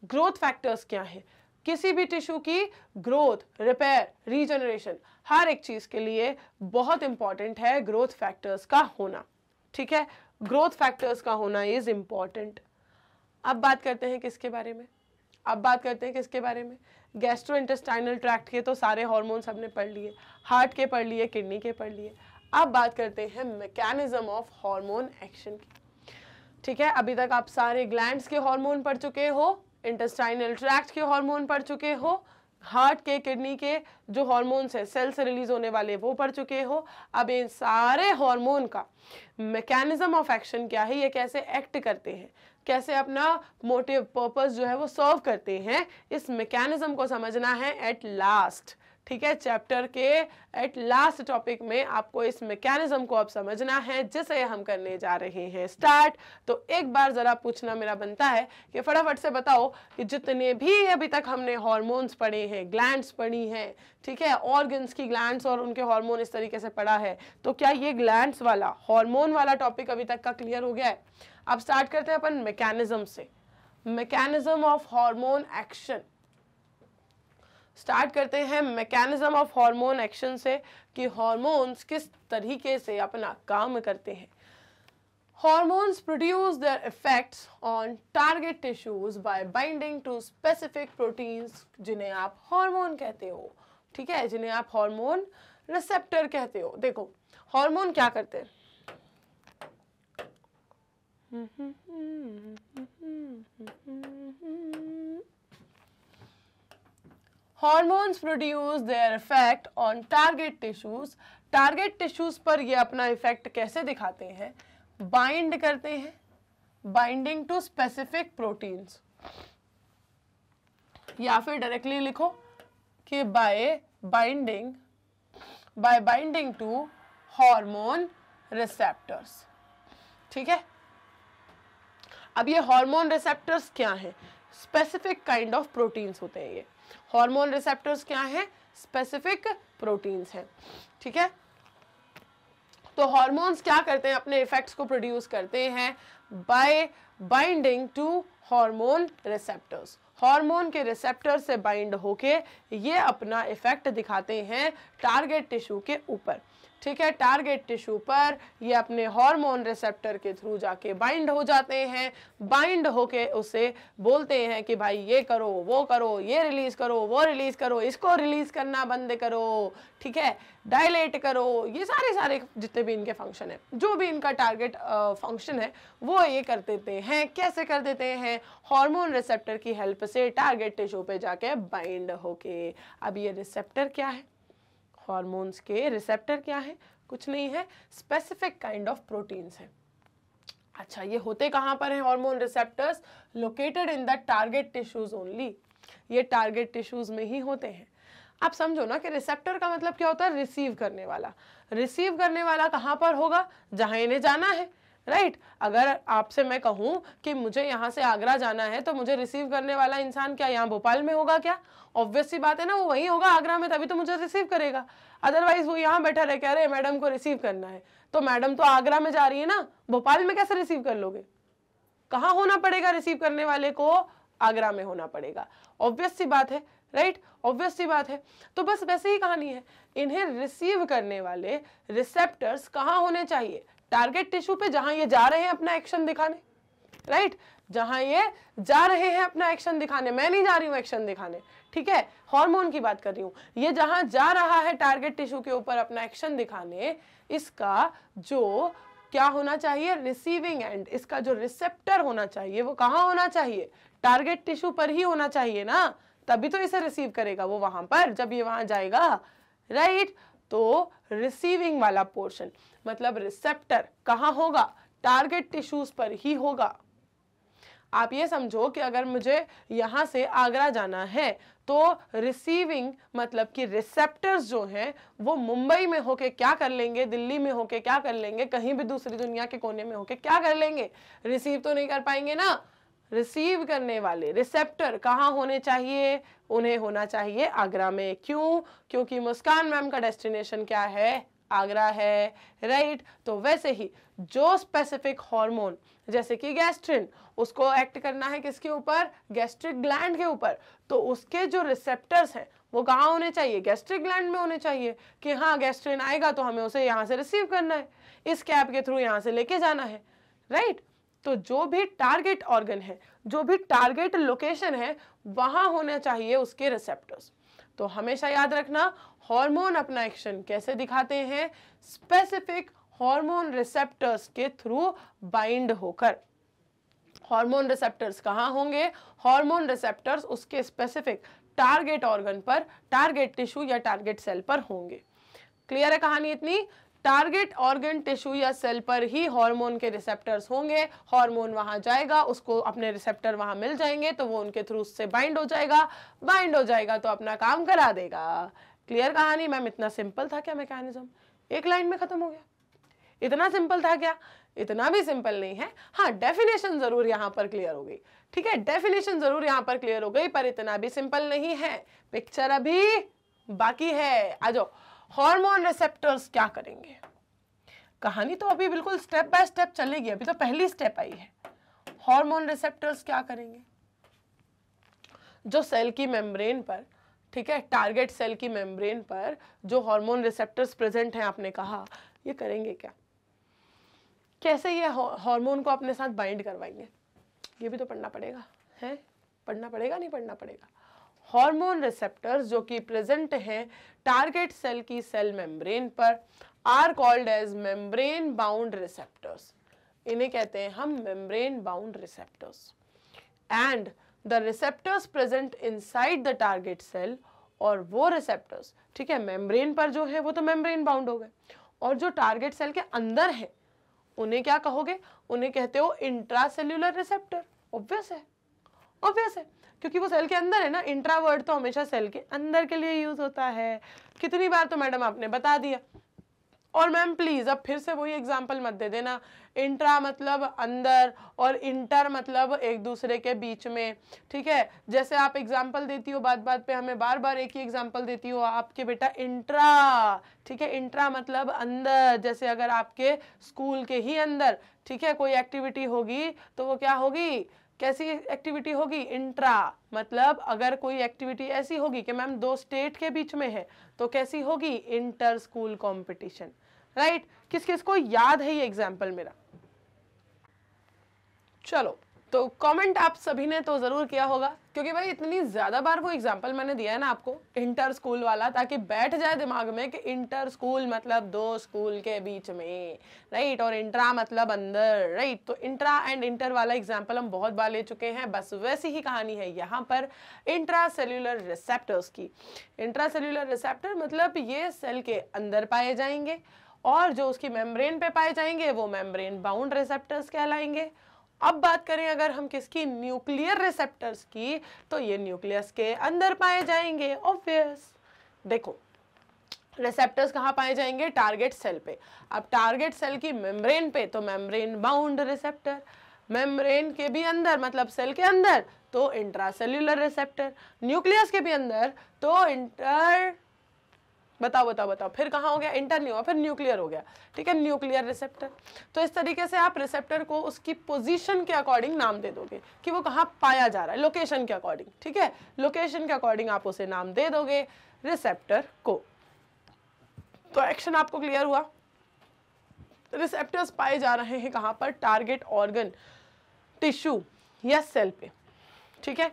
ग्रोथ फैक्टर्स क्या है किसी भी टिश्यू की ग्रोथ रिपेयर रीजनरेशन हर एक चीज़ के लिए बहुत इंपॉर्टेंट है ग्रोथ फैक्टर्स का होना ठीक है ग्रोथ फैक्टर्स का होना इज इम्पॉर्टेंट अब बात करते हैं किसके बारे में अब बात करते हैं किसके बारे में गैस्ट्रो इंटेस्टाइनल ट्रैक्ट के तो सारे हॉर्मोन्स हमने पढ़ लिए हार्ट के पढ़ लिए किडनी के पढ़ लिए अब बात करते हैं मैकेनिज्म ऑफ हार्मोन एक्शन की ठीक है अभी तक आप सारे ग्लैंड्स के हार्मोन पढ़ चुके हो इंटेस्टाइनल ट्रैक्ट के हार्मोन पढ़ चुके हो हार्ट के किडनी के जो हॉर्मोन्स हैं सेल से रिलीज होने वाले वो पढ़ चुके हो अब इन सारे हार्मोन का मैकेनिज्म ऑफ एक्शन क्या है ये कैसे एक्ट करते हैं कैसे अपना मोटिव पर्पस जो है वो सर्व करते हैं इस मैकेनिज्म को समझना है एट लास्ट ठीक है चैप्टर के एट लास्ट टॉपिक में आपको इस मैकेनिज्म को अब समझना है जिसे हम करने जा रहे हैं स्टार्ट तो एक बार ज़रा पूछना मेरा बनता है कि फटाफट से बताओ कि जितने भी अभी तक हमने हॉर्मोन्स पढ़े हैं ग्लैंड्स पढ़ी हैं ठीक है ऑर्गन्स की ग्लैंड्स और उनके हॉर्मोन इस तरीके से पढ़ा है तो क्या ये ग्लैंड्स वाला हॉर्मोन वाला टॉपिक अभी तक का क्लियर हो गया है अब स्टार्ट करते हैं अपन मैकेनिज्म से mechanism of hormone action start करते हैं मैकेनिज्म ऑफ हार्मोन एक्शन से कि हार्मोन्स किस तरीके से अपना काम करते हैं hormones produce their effects on target tissues by binding to specific proteins जिन्हें आप हार्मोन कहते हो ठीक है जिन्हें आप हार्मोन रिसेप्टर कहते हो देखो हार्मोन क्या करते हैं hmm hmm hormones produce their effect on target tissues target tissues पर ये अपना इफेक्ट कैसे दिखाते हैं बाइंड करते हैं बाइंडिंग टू स्पेसिफिक प्रोटीन्स या फिर डायरेक्टली लिखो कि by binding by binding to hormone receptors ठीक है अब ये हॉर्मोन रिसेप्टर्स क्या हैं स्पेसिफिक काइंड ऑफ प्रोटीन्स होते हैं ये हार्मोन रिसेप्टर्स क्या हैं स्पेसिफिक प्रोटीन्स हैं ठीक है तो हॉर्मोन्स क्या करते हैं अपने इफेक्ट्स को प्रोड्यूस करते हैं by binding to hormone receptors hormone के रिसेप्टर से बाइंड होके ये अपना इफेक्ट दिखाते हैं टारगेट टिश्यू के ऊपर ठीक है टारगेट टिश्यू पर ये अपने हार्मोन रिसेप्टर के थ्रू जाके बाइंड हो जाते हैं बाइंड होके उसे बोलते हैं कि भाई ये करो वो करो ये रिलीज करो वो रिलीज करो इसको रिलीज करना बंद करो ठीक है डायलेट करो ये सारे सारे जितने भी इनके फंक्शन है जो भी इनका टारगेट फंक्शन है वो ये कर देते हैं कैसे कर देते हैं हॉर्मोन रिसेप्टर की हेल्प से टारगेट टिश्यू पे जाके बाइंड होके अब ये रिसेप्टर क्या है हार्मोन्स के रिसेप्टर क्या है कुछ नहीं है स्पेसिफिक काइंड ऑफ प्रोटीन्स हैं अच्छा ये होते कहाँ पर हैं hormone receptors located in the target tissues only ये टारगेट टिश्यूज में ही होते हैं आप समझो ना कि रिसेप्टर का मतलब क्या होता है रिसीव करने वाला रिसीव करने वाला कहाँ पर होगा जहाँ इन्हें जाना है राइट right? अगर आपसे मैं कहूँ कि मुझे यहाँ से आगरा जाना है तो मुझे रिसीव करने वाला इंसान क्या यहाँ भोपाल में होगा क्या ऑब्वियसली बात है ना वो वहीं होगा आगरा में तभी तो मुझे रिसीव करेगा अदरवाइज वो यहाँ बैठा रह कह रहे मैडम को रिसीव करना है तो मैडम तो आगरा में जा रही है ना भोपाल में कैसे रिसीव कर लोगे कहाँ होना पड़ेगा रिसीव करने वाले को आगरा में होना पड़ेगा ऑब्वियस सी बात है राइट right? ऑब्वियस सी बात है तो बस वैसे ही कहानी है इन्हें रिसीव करने वाले रिसेप्टर्स कहाँ होने चाहिए टारगेट टिश्यू पे जहां ये जा रहे हैं अपना एक्शन दिखाने राइट right? जहां ये जा रहे हैं अपना एक्शन दिखाने मैं नहीं जा रही हूं एक्शन दिखाने ठीक है हार्मोन की बात कर रही हूं ये जहां जा रहा है टारगेट टिश्यू के ऊपर अपना एक्शन दिखाने इसका जो क्या होना चाहिए रिसीविंग एंड इसका जो रिसेप्टर होना चाहिए वो कहाँ होना चाहिए टारगेट टिश्यू पर ही होना चाहिए ना तभी तो इसे रिसीव करेगा वो वहां पर जब ये वहां जाएगा राइट right? तो रिसीविंग वाला पोर्शन मतलब रिसेप्टर कहाँ होगा टारगेट टिश्यूज पर ही होगा आप ये समझो कि अगर मुझे यहाँ से आगरा जाना है तो रिसीविंग मतलब कि रिसेप्टर्स जो हैं वो मुंबई में होके क्या कर लेंगे दिल्ली में होके क्या कर लेंगे कहीं भी दूसरी दुनिया के कोने में होके क्या कर लेंगे रिसीव तो नहीं कर पाएंगे ना रिसीव करने वाले रिसेप्टर कहाँ होने चाहिए उन्हें होना चाहिए आगरा में क्यों क्योंकि मुस्कान मैम का डेस्टिनेशन क्या है आगरा है राइट तो वैसे ही जो स्पेसिफिक हार्मोन जैसे कि गैस्ट्रिन उसको एक्ट करना है किसके ऊपर गैस्ट्रिक ग्लैंड के ऊपर तो उसके जो रिसेप्टर्स हैं वो कहाँ होने चाहिए गैस्ट्रिक ग्लैंड में होने चाहिए कि हाँ गैस्ट्रिन आएगा तो हमें उसे यहाँ से रिसीव करना है इस कैप के थ्रू यहाँ से लेके जाना है राइट तो जो भी टारगेट ऑर्गन है जो भी टारगेट लोकेशन है वहां होना चाहिए उसके रिसेप्टर्स तो हमेशा याद रखना हार्मोन अपना एक्शन कैसे दिखाते हैं स्पेसिफिक हार्मोन रिसेप्टर्स के थ्रू बाइंड होकर हार्मोन रिसेप्टर्स कहाँ होंगे हार्मोन रिसेप्टर्स उसके स्पेसिफिक टारगेट ऑर्गन पर टारगेट टिश्यू या टारगेट सेल पर होंगे क्लियर है कहानी इतनी टारगेट ऑर्गन टिश्यू या सेल पर ही हार्मोन के रिसेप्टर्स होंगे हार्मोन वहां जाएगा उसको अपने रिसेप्टर वहां मिल जाएंगे तो वो उनके थ्रू से बाइंड हो जाएगा बाइंड हो जाएगा तो अपना काम करा देगा क्लियर कहानी मैम इतना सिंपल था क्या मैकेनिज्म एक लाइन में खत्म हो गया इतना सिंपल था क्या इतना भी सिंपल नहीं है हाँ डेफिनेशन जरूर यहाँ पर क्लियर हो गई ठीक है डेफिनेशन जरूर यहाँ पर क्लियर हो गई पर इतना भी सिंपल नहीं है पिक्चर अभी बाकी है आ जाओ हार्मोन रिसेप्टर्स क्या करेंगे कहानी तो अभी बिल्कुल स्टेप बाय स्टेप चलेगी अभी तो पहली स्टेप आई है हार्मोन रिसेप्टर्स क्या करेंगे जो सेल की मेम्ब्रेन पर ठीक है टारगेट सेल की मेम्ब्रेन पर जो हार्मोन रिसेप्टर्स प्रेजेंट हैं आपने कहा ये करेंगे क्या कैसे ये हार्मोन को अपने साथ बाइंड करवाएंगे ये भी तो पढ़ना पड़ेगा है पढ़ना पड़ेगा नहीं पढ़ना पड़ेगा हार्मोन रिसेप्टर्स जो कि प्रेजेंट हैं टारगेट सेल की सेल मेम्ब्रेन पर are called as membrane bound receptors इन्हें कहते हैं हम membrane bound receptors and the receptors present inside the target cell और वो रिसेप्टर्स ठीक है मेम्ब्रेन पर जो है वो तो मेम्ब्रेन बाउंड हो गए और जो टारगेट सेल के अंदर है उन्हें क्या कहोगे उन्हें कहते हो इंट्रासेल्यूलर रिसेप्टर ऑब्वियस है ऑब्वियस है क्योंकि वो सेल के अंदर है ना इंट्रा वर्ड तो हमेशा सेल के अंदर के लिए यूज होता है कितनी बार तो मैडम आपने बता दिया और मैम प्लीज़ अब फिर से वही एग्जाम्पल मत दे देना इंट्रा मतलब अंदर और इंटर मतलब एक दूसरे के बीच में ठीक है जैसे आप एग्जाम्पल देती हो बात बात पे हमें बार बार एक ही एग्जाम्पल देती हो आपके बेटा इंट्रा ठीक है इंट्रा मतलब अंदर जैसे अगर आपके स्कूल के ही अंदर ठीक है कोई एक्टिविटी होगी तो वो क्या होगी कैसी एक्टिविटी होगी इंट्रा मतलब अगर कोई एक्टिविटी ऐसी होगी कि मैम दो स्टेट के बीच में है तो कैसी होगी इंटर स्कूल कॉम्पिटिशन राइट किस किस को याद है ये एग्जाम्पल मेरा चलो तो कमेंट आप सभी ने तो ज़रूर किया होगा क्योंकि भाई इतनी ज़्यादा बार वो एग्जाम्पल मैंने दिया है ना आपको इंटर स्कूल वाला ताकि बैठ जाए दिमाग में कि इंटर स्कूल मतलब दो स्कूल के बीच में राइट और इंट्रा मतलब अंदर राइट तो इंट्रा एंड इंटर वाला एग्जाम्पल हम बहुत बार ले चुके हैं बस वैसी ही कहानी है यहाँ पर इंट्रा सेल्यूलर रिसेप्टर्स की इंट्रा सेल्यूलर रिसेप्टर मतलब ये सेल के अंदर पाए जाएंगे और जो उसकी मेम्ब्रेन पे पाए जाएंगे वो मेम्ब्रेन बाउंड रिसेप्टर्स कहलाएंगे अब बात करें अगर हम किसकी न्यूक्लियर रिसेप्टर्स की तो ये न्यूक्लियस के अंदर पाए जाएंगे ऑब्वियस देखो रिसेप्टर्स कहाँ पाए जाएंगे टारगेट सेल पे अब टारगेट सेल की मेम्ब्रेन पे तो मेम्ब्रेन बाउंड रिसेप्टर मेम्ब्रेन के भी अंदर मतलब सेल के अंदर तो इंट्रासेल्यूलर रिसेप्टर न्यूक्लियस के भी अंदर तो इंटर बताओ बताओ बताओ फिर कहाँ हो गया इंटर नहीं हुआ फिर न्यूक्लियर हो गया ठीक है न्यूक्लियर रिसेप्टर तो इस तरीके से आप रिसेप्टर को उसकी पोजीशन के अकॉर्डिंग नाम दे दोगे कि वो कहाँ पाया जा रहा है लोकेशन के अकॉर्डिंग ठीक है लोकेशन के अकॉर्डिंग आप उसे नाम दे दोगे रिसेप्टर को तो एक्शन आपको क्लियर हुआ रिसेप्टर्स पाए जा रहे हैं कहाँ पर टारगेट ऑर्गन टिश्यू या सेल पे ठीक है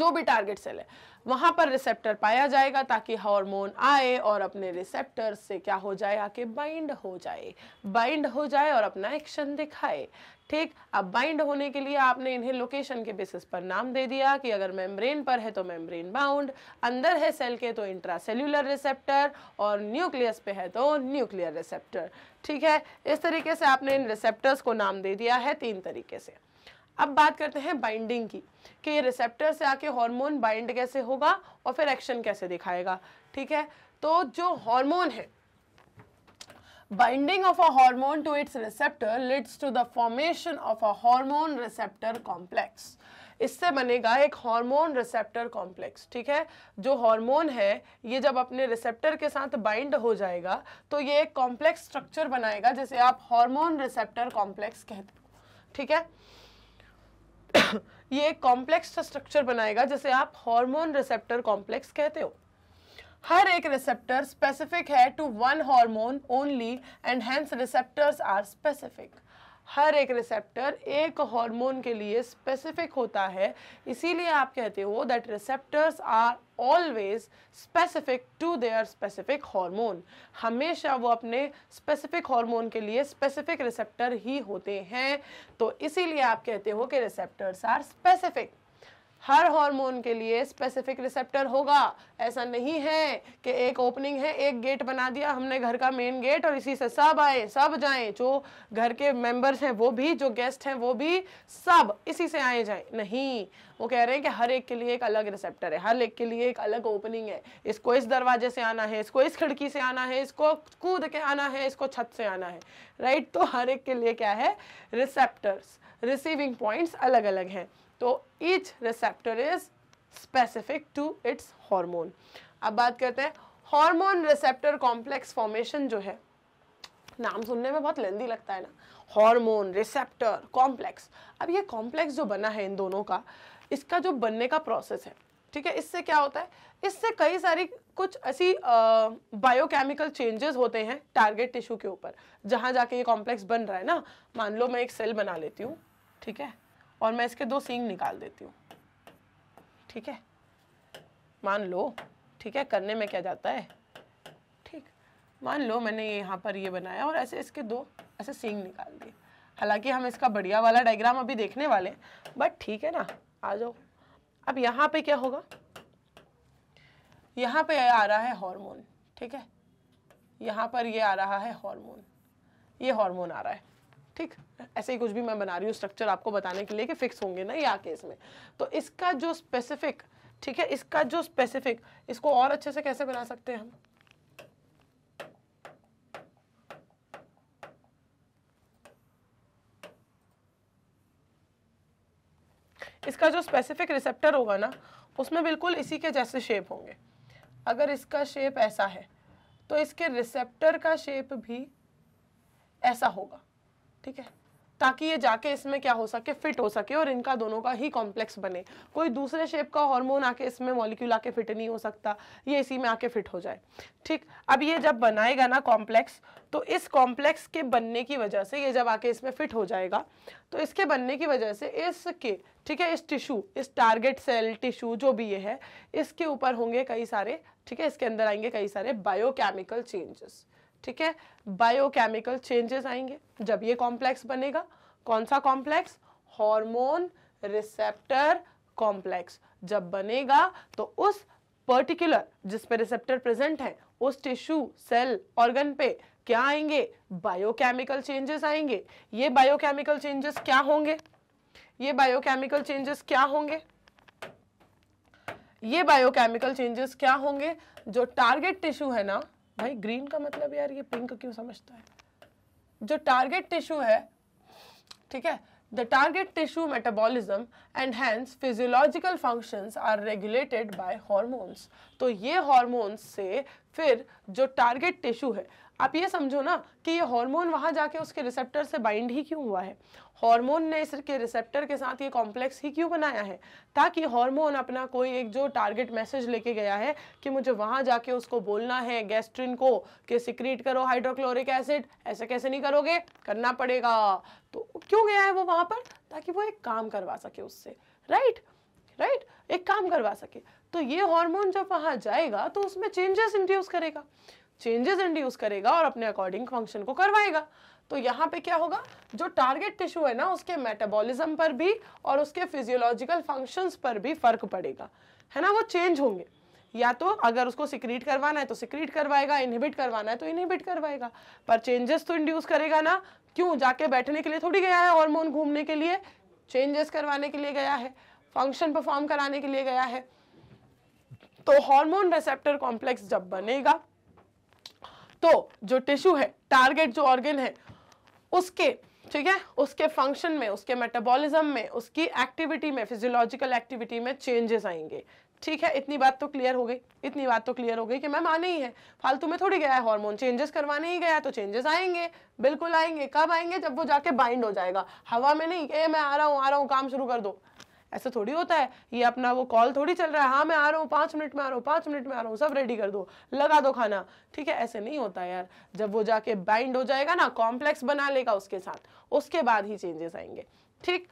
जो भी टारगेट सेल है वहाँ पर रिसेप्टर पाया जाएगा ताकि हार्मोन आए और अपने रिसेप्टर से क्या हो जाए आके बाइंड हो जाए बाइंड हो जाए और अपना एक्शन दिखाए ठीक अब बाइंड होने के लिए आपने इन्हें लोकेशन के बेसिस पर नाम दे दिया कि अगर मेम्ब्रेन पर है तो मेम्ब्रेन बाउंड अंदर है सेल के तो इंट्रासेल्यूलर रिसेप्टर और न्यूक्लियस पे है तो न्यूक्लियर रिसेप्टर ठीक है इस तरीके से आपने इन रिसेप्टर्स को नाम दे दिया है तीन तरीके से अब बात करते हैं बाइंडिंग की कि ये रिसेप्टर से आके हार्मोन बाइंड कैसे होगा और फिर एक्शन कैसे दिखाएगा ठीक है तो जो हार्मोन है binding of a hormone to its receptor leads to the formation of a hormone receptor complex इससे बनेगा एक हार्मोन रिसेप्टर कॉम्प्लेक्स ठीक है जो हार्मोन है ये जब अपने रिसेप्टर के साथ बाइंड हो जाएगा तो ये एक कॉम्प्लेक्स स्ट्रक्चर बनाएगा जिसे आप हार्मोन रिसेप्टर कॉम्प्लेक्स कहते हो ठीक है ये एक कॉम्प्लेक्स स्ट्रक्चर बनाएगा जैसे आप हार्मोन रिसेप्टर कॉम्प्लेक्स कहते हो हर एक रिसेप्टर स्पेसिफिक है to one hormone only and hence receptors are specific हर एक रिसेप्टर एक हार्मोन के लिए स्पेसिफिक होता है इसीलिए आप कहते हो that receptors are always specific to their specific hormone हमेशा वो अपने स्पेसिफिक हार्मोन के लिए स्पेसिफिक रिसेप्टर ही होते हैं तो इसीलिए आप कहते हो कि रिसेप्टर्स आर स्पेसिफिक हर हार्मोन के लिए स्पेसिफिक रिसेप्टर होगा ऐसा नहीं है कि एक ओपनिंग है एक गेट बना दिया हमने घर का मेन गेट और इसी से सब आए सब जाएं जो घर के मेंबर्स हैं वो भी जो गेस्ट हैं वो भी सब इसी से आए जाएं नहीं वो कह रहे हैं कि हर एक के लिए एक अलग रिसेप्टर है हर एक के लिए एक अलग ओपनिंग है इसको इस दरवाजे से आना है इसको इस खिड़की से आना है इसको कूद के आना है इसको छत से आना है राइट तो हर एक के लिए क्या है रिसेप्टर्स रिसीविंग पॉइंट्स अलग अलग हैं तो each receptor is specific to its hormone अब बात करते हैं हार्मोन रिसेप्टर कॉम्प्लेक्स फॉर्मेशन जो है नाम सुनने में बहुत लेंदी लगता है ना हार्मोन रिसेप्टर कॉम्प्लेक्स अब ये कॉम्प्लेक्स जो बना है इन दोनों का इसका जो बनने का प्रोसेस है ठीक है इससे क्या होता है इससे कई सारी कुछ ऐसी बायोकेमिकल चेंजेस होते हैं टारगेट टिश्यू के ऊपर जहाँ जाके ये कॉम्प्लेक्स बन रहा है ना मान लो मैं एक सेल बना लेती हूँ ठीक है और मैं इसके दो सींग निकाल देती हूँ ठीक है मान लो ठीक है करने में क्या जाता है ठीक मान लो मैंने यहाँ पर ये बनाया और ऐसे इसके दो ऐसे सींग निकाल दिए हालांकि हम इसका बढ़िया वाला डायग्राम अभी देखने वाले हैं बट ठीक है ना आ जाओ अब यहाँ पे क्या होगा यहाँ पे आ रहा है हार्मोन ठीक है यहाँ पर ये आ रहा है हार्मोन ये हार्मोन आ रहा है ठीक ऐसे ही कुछ भी मैं बना रही हूँ स्ट्रक्चर आपको बताने के लिए कि फिक्स होंगे ना या केस में तो इसका जो स्पेसिफिक ठीक है इसका जो स्पेसिफिक इसको और अच्छे से कैसे बना सकते हैं हम इसका जो स्पेसिफिक रिसेप्टर होगा ना उसमें बिल्कुल इसी के जैसे शेप होंगे अगर इसका शेप ऐसा है तो इसके रिसेप्टर का शेप भी ऐसा होगा ठीक है ताकि ये जाके इसमें क्या हो सके फिट हो सके और इनका दोनों का ही कॉम्प्लेक्स बने कोई दूसरे शेप का हार्मोन आके इसमें मॉलिक्यूल आके फिट नहीं हो सकता ये इसी में आके फिट हो जाए ठीक अब ये जब बनाएगा ना कॉम्प्लेक्स तो इस कॉम्प्लेक्स के बनने की वजह से ये जब आके इसमें फिट हो जाएगा तो इसके बनने की वजह से इसके ठीक है इस टिश्यू इस टारगेट सेल टिश्यू जो भी ये है इसके ऊपर होंगे कई सारे ठीक है इसके अंदर आएंगे कई सारे बायोकेमिकल चेंजेस ठीक है बायोकेमिकल चेंजेस आएंगे जब ये कॉम्प्लेक्स बनेगा कौन सा कॉम्प्लेक्स हार्मोन रिसेप्टर कॉम्प्लेक्स जब बनेगा तो उस पर्टिकुलर जिसपे रिसेप्टर प्रेजेंट है उस टिश्यू सेल ऑर्गन पे क्या आएंगे बायोकेमिकल चेंजेस आएंगे ये बायोकेमिकल चेंजेस क्या होंगे ये बायोकेमिकल चेंजेस क्या होंगे ये बायोकेमिकल चेंजेस क्या होंगे जो टारगेट टिश्यू है ना भाई ग्रीन का मतलब यार ये पिंक क्यों समझता है जो टारगेट टिश्यू है ठीक है the target tissue metabolism and hence physiological functions are regulated by hormones तो ये हॉर्मोन्स से फिर जो टारगेट टिश्यू है आप ये समझो ना कि ये हार्मोन वहाँ जाके उसके रिसेप्टर से बाइंड ही क्यों हुआ है हार्मोन ने इसके रिसेप्टर के साथ ये कॉम्प्लेक्स ही क्यों बनाया है ताकि हार्मोन अपना कोई एक जो टारगेट मैसेज लेके गया है कि मुझे वहाँ जाके उसको बोलना है गैस्ट्रिन को कि सिक्रीट करो हाइड्रोक्लोरिक एसिड ऐसे कैसे नहीं करोगे करना पड़ेगा तो क्यों गया है वो वहाँ पर ताकि वो एक काम करवा सके उससे राइट राइट एक काम करवा सके तो ये हार्मोन जब वहाँ जाएगा तो उसमें चेंजेस इंड्यूस करेगा चेंजेस इंड्यूस करेगा और अपने अकॉर्डिंग फंक्शन को करवाएगा तो यहाँ पे क्या होगा जो टारगेट टिश्यू है ना उसके मेटाबॉलिज्म पर भी और उसके फिजियोलॉजिकल फंक्शंस पर भी फर्क पड़ेगा है ना वो चेंज होंगे या तो अगर उसको सिक्रीट करवाना है तो सिक्रीट करवाएगा इनहिबिट करवाना है तो इनहिबिट करवाएगा पर चेंजेस तो इंड्यूस करेगा ना क्यों जाके बैठने के लिए थोड़ी गया है हार्मोन घूमने के लिए चेंजेस करवाने के लिए गया है फंक्शन परफॉर्म कराने के लिए गया है तो हार्मोन रिसेप्टर कॉम्प्लेक्स जब बनेगा तो जो टिश्यू है टारगेट जो ऑर्गेन है उसके ठीक है उसके फंक्शन में उसके मेटाबॉलिज्म में उसकी एक्टिविटी में फिजियोलॉजिकल एक्टिविटी में चेंजेस आएंगे ठीक है इतनी बात तो क्लियर हो गई इतनी बात तो क्लियर हो गई कि मैम आने ही है फालतू में थोड़ी गया है हार्मोन चेंजेस करवाने ही गया तो चेंजेस आएंगे बिल्कुल आएंगे कब आएंगे जब वो जाके बाइंड हो जाएगा हवा में नहीं ए मैं आ रहा हूँ आ रहा हूँ काम शुरू कर दो ऐसा थोड़ी होता है ये अपना वो कॉल थोड़ी चल रहा है हाँ मैं आ रहा हूँ पाँच मिनट में आ रहा हूँ पाँच मिनट में आ रहा हूँ सब रेडी कर दो लगा दो खाना ठीक है ऐसे नहीं होता यार जब वो जाके बाइंड हो जाएगा ना कॉम्प्लेक्स बना लेगा उसके साथ उसके बाद ही चेंजेस आएंगे ठीक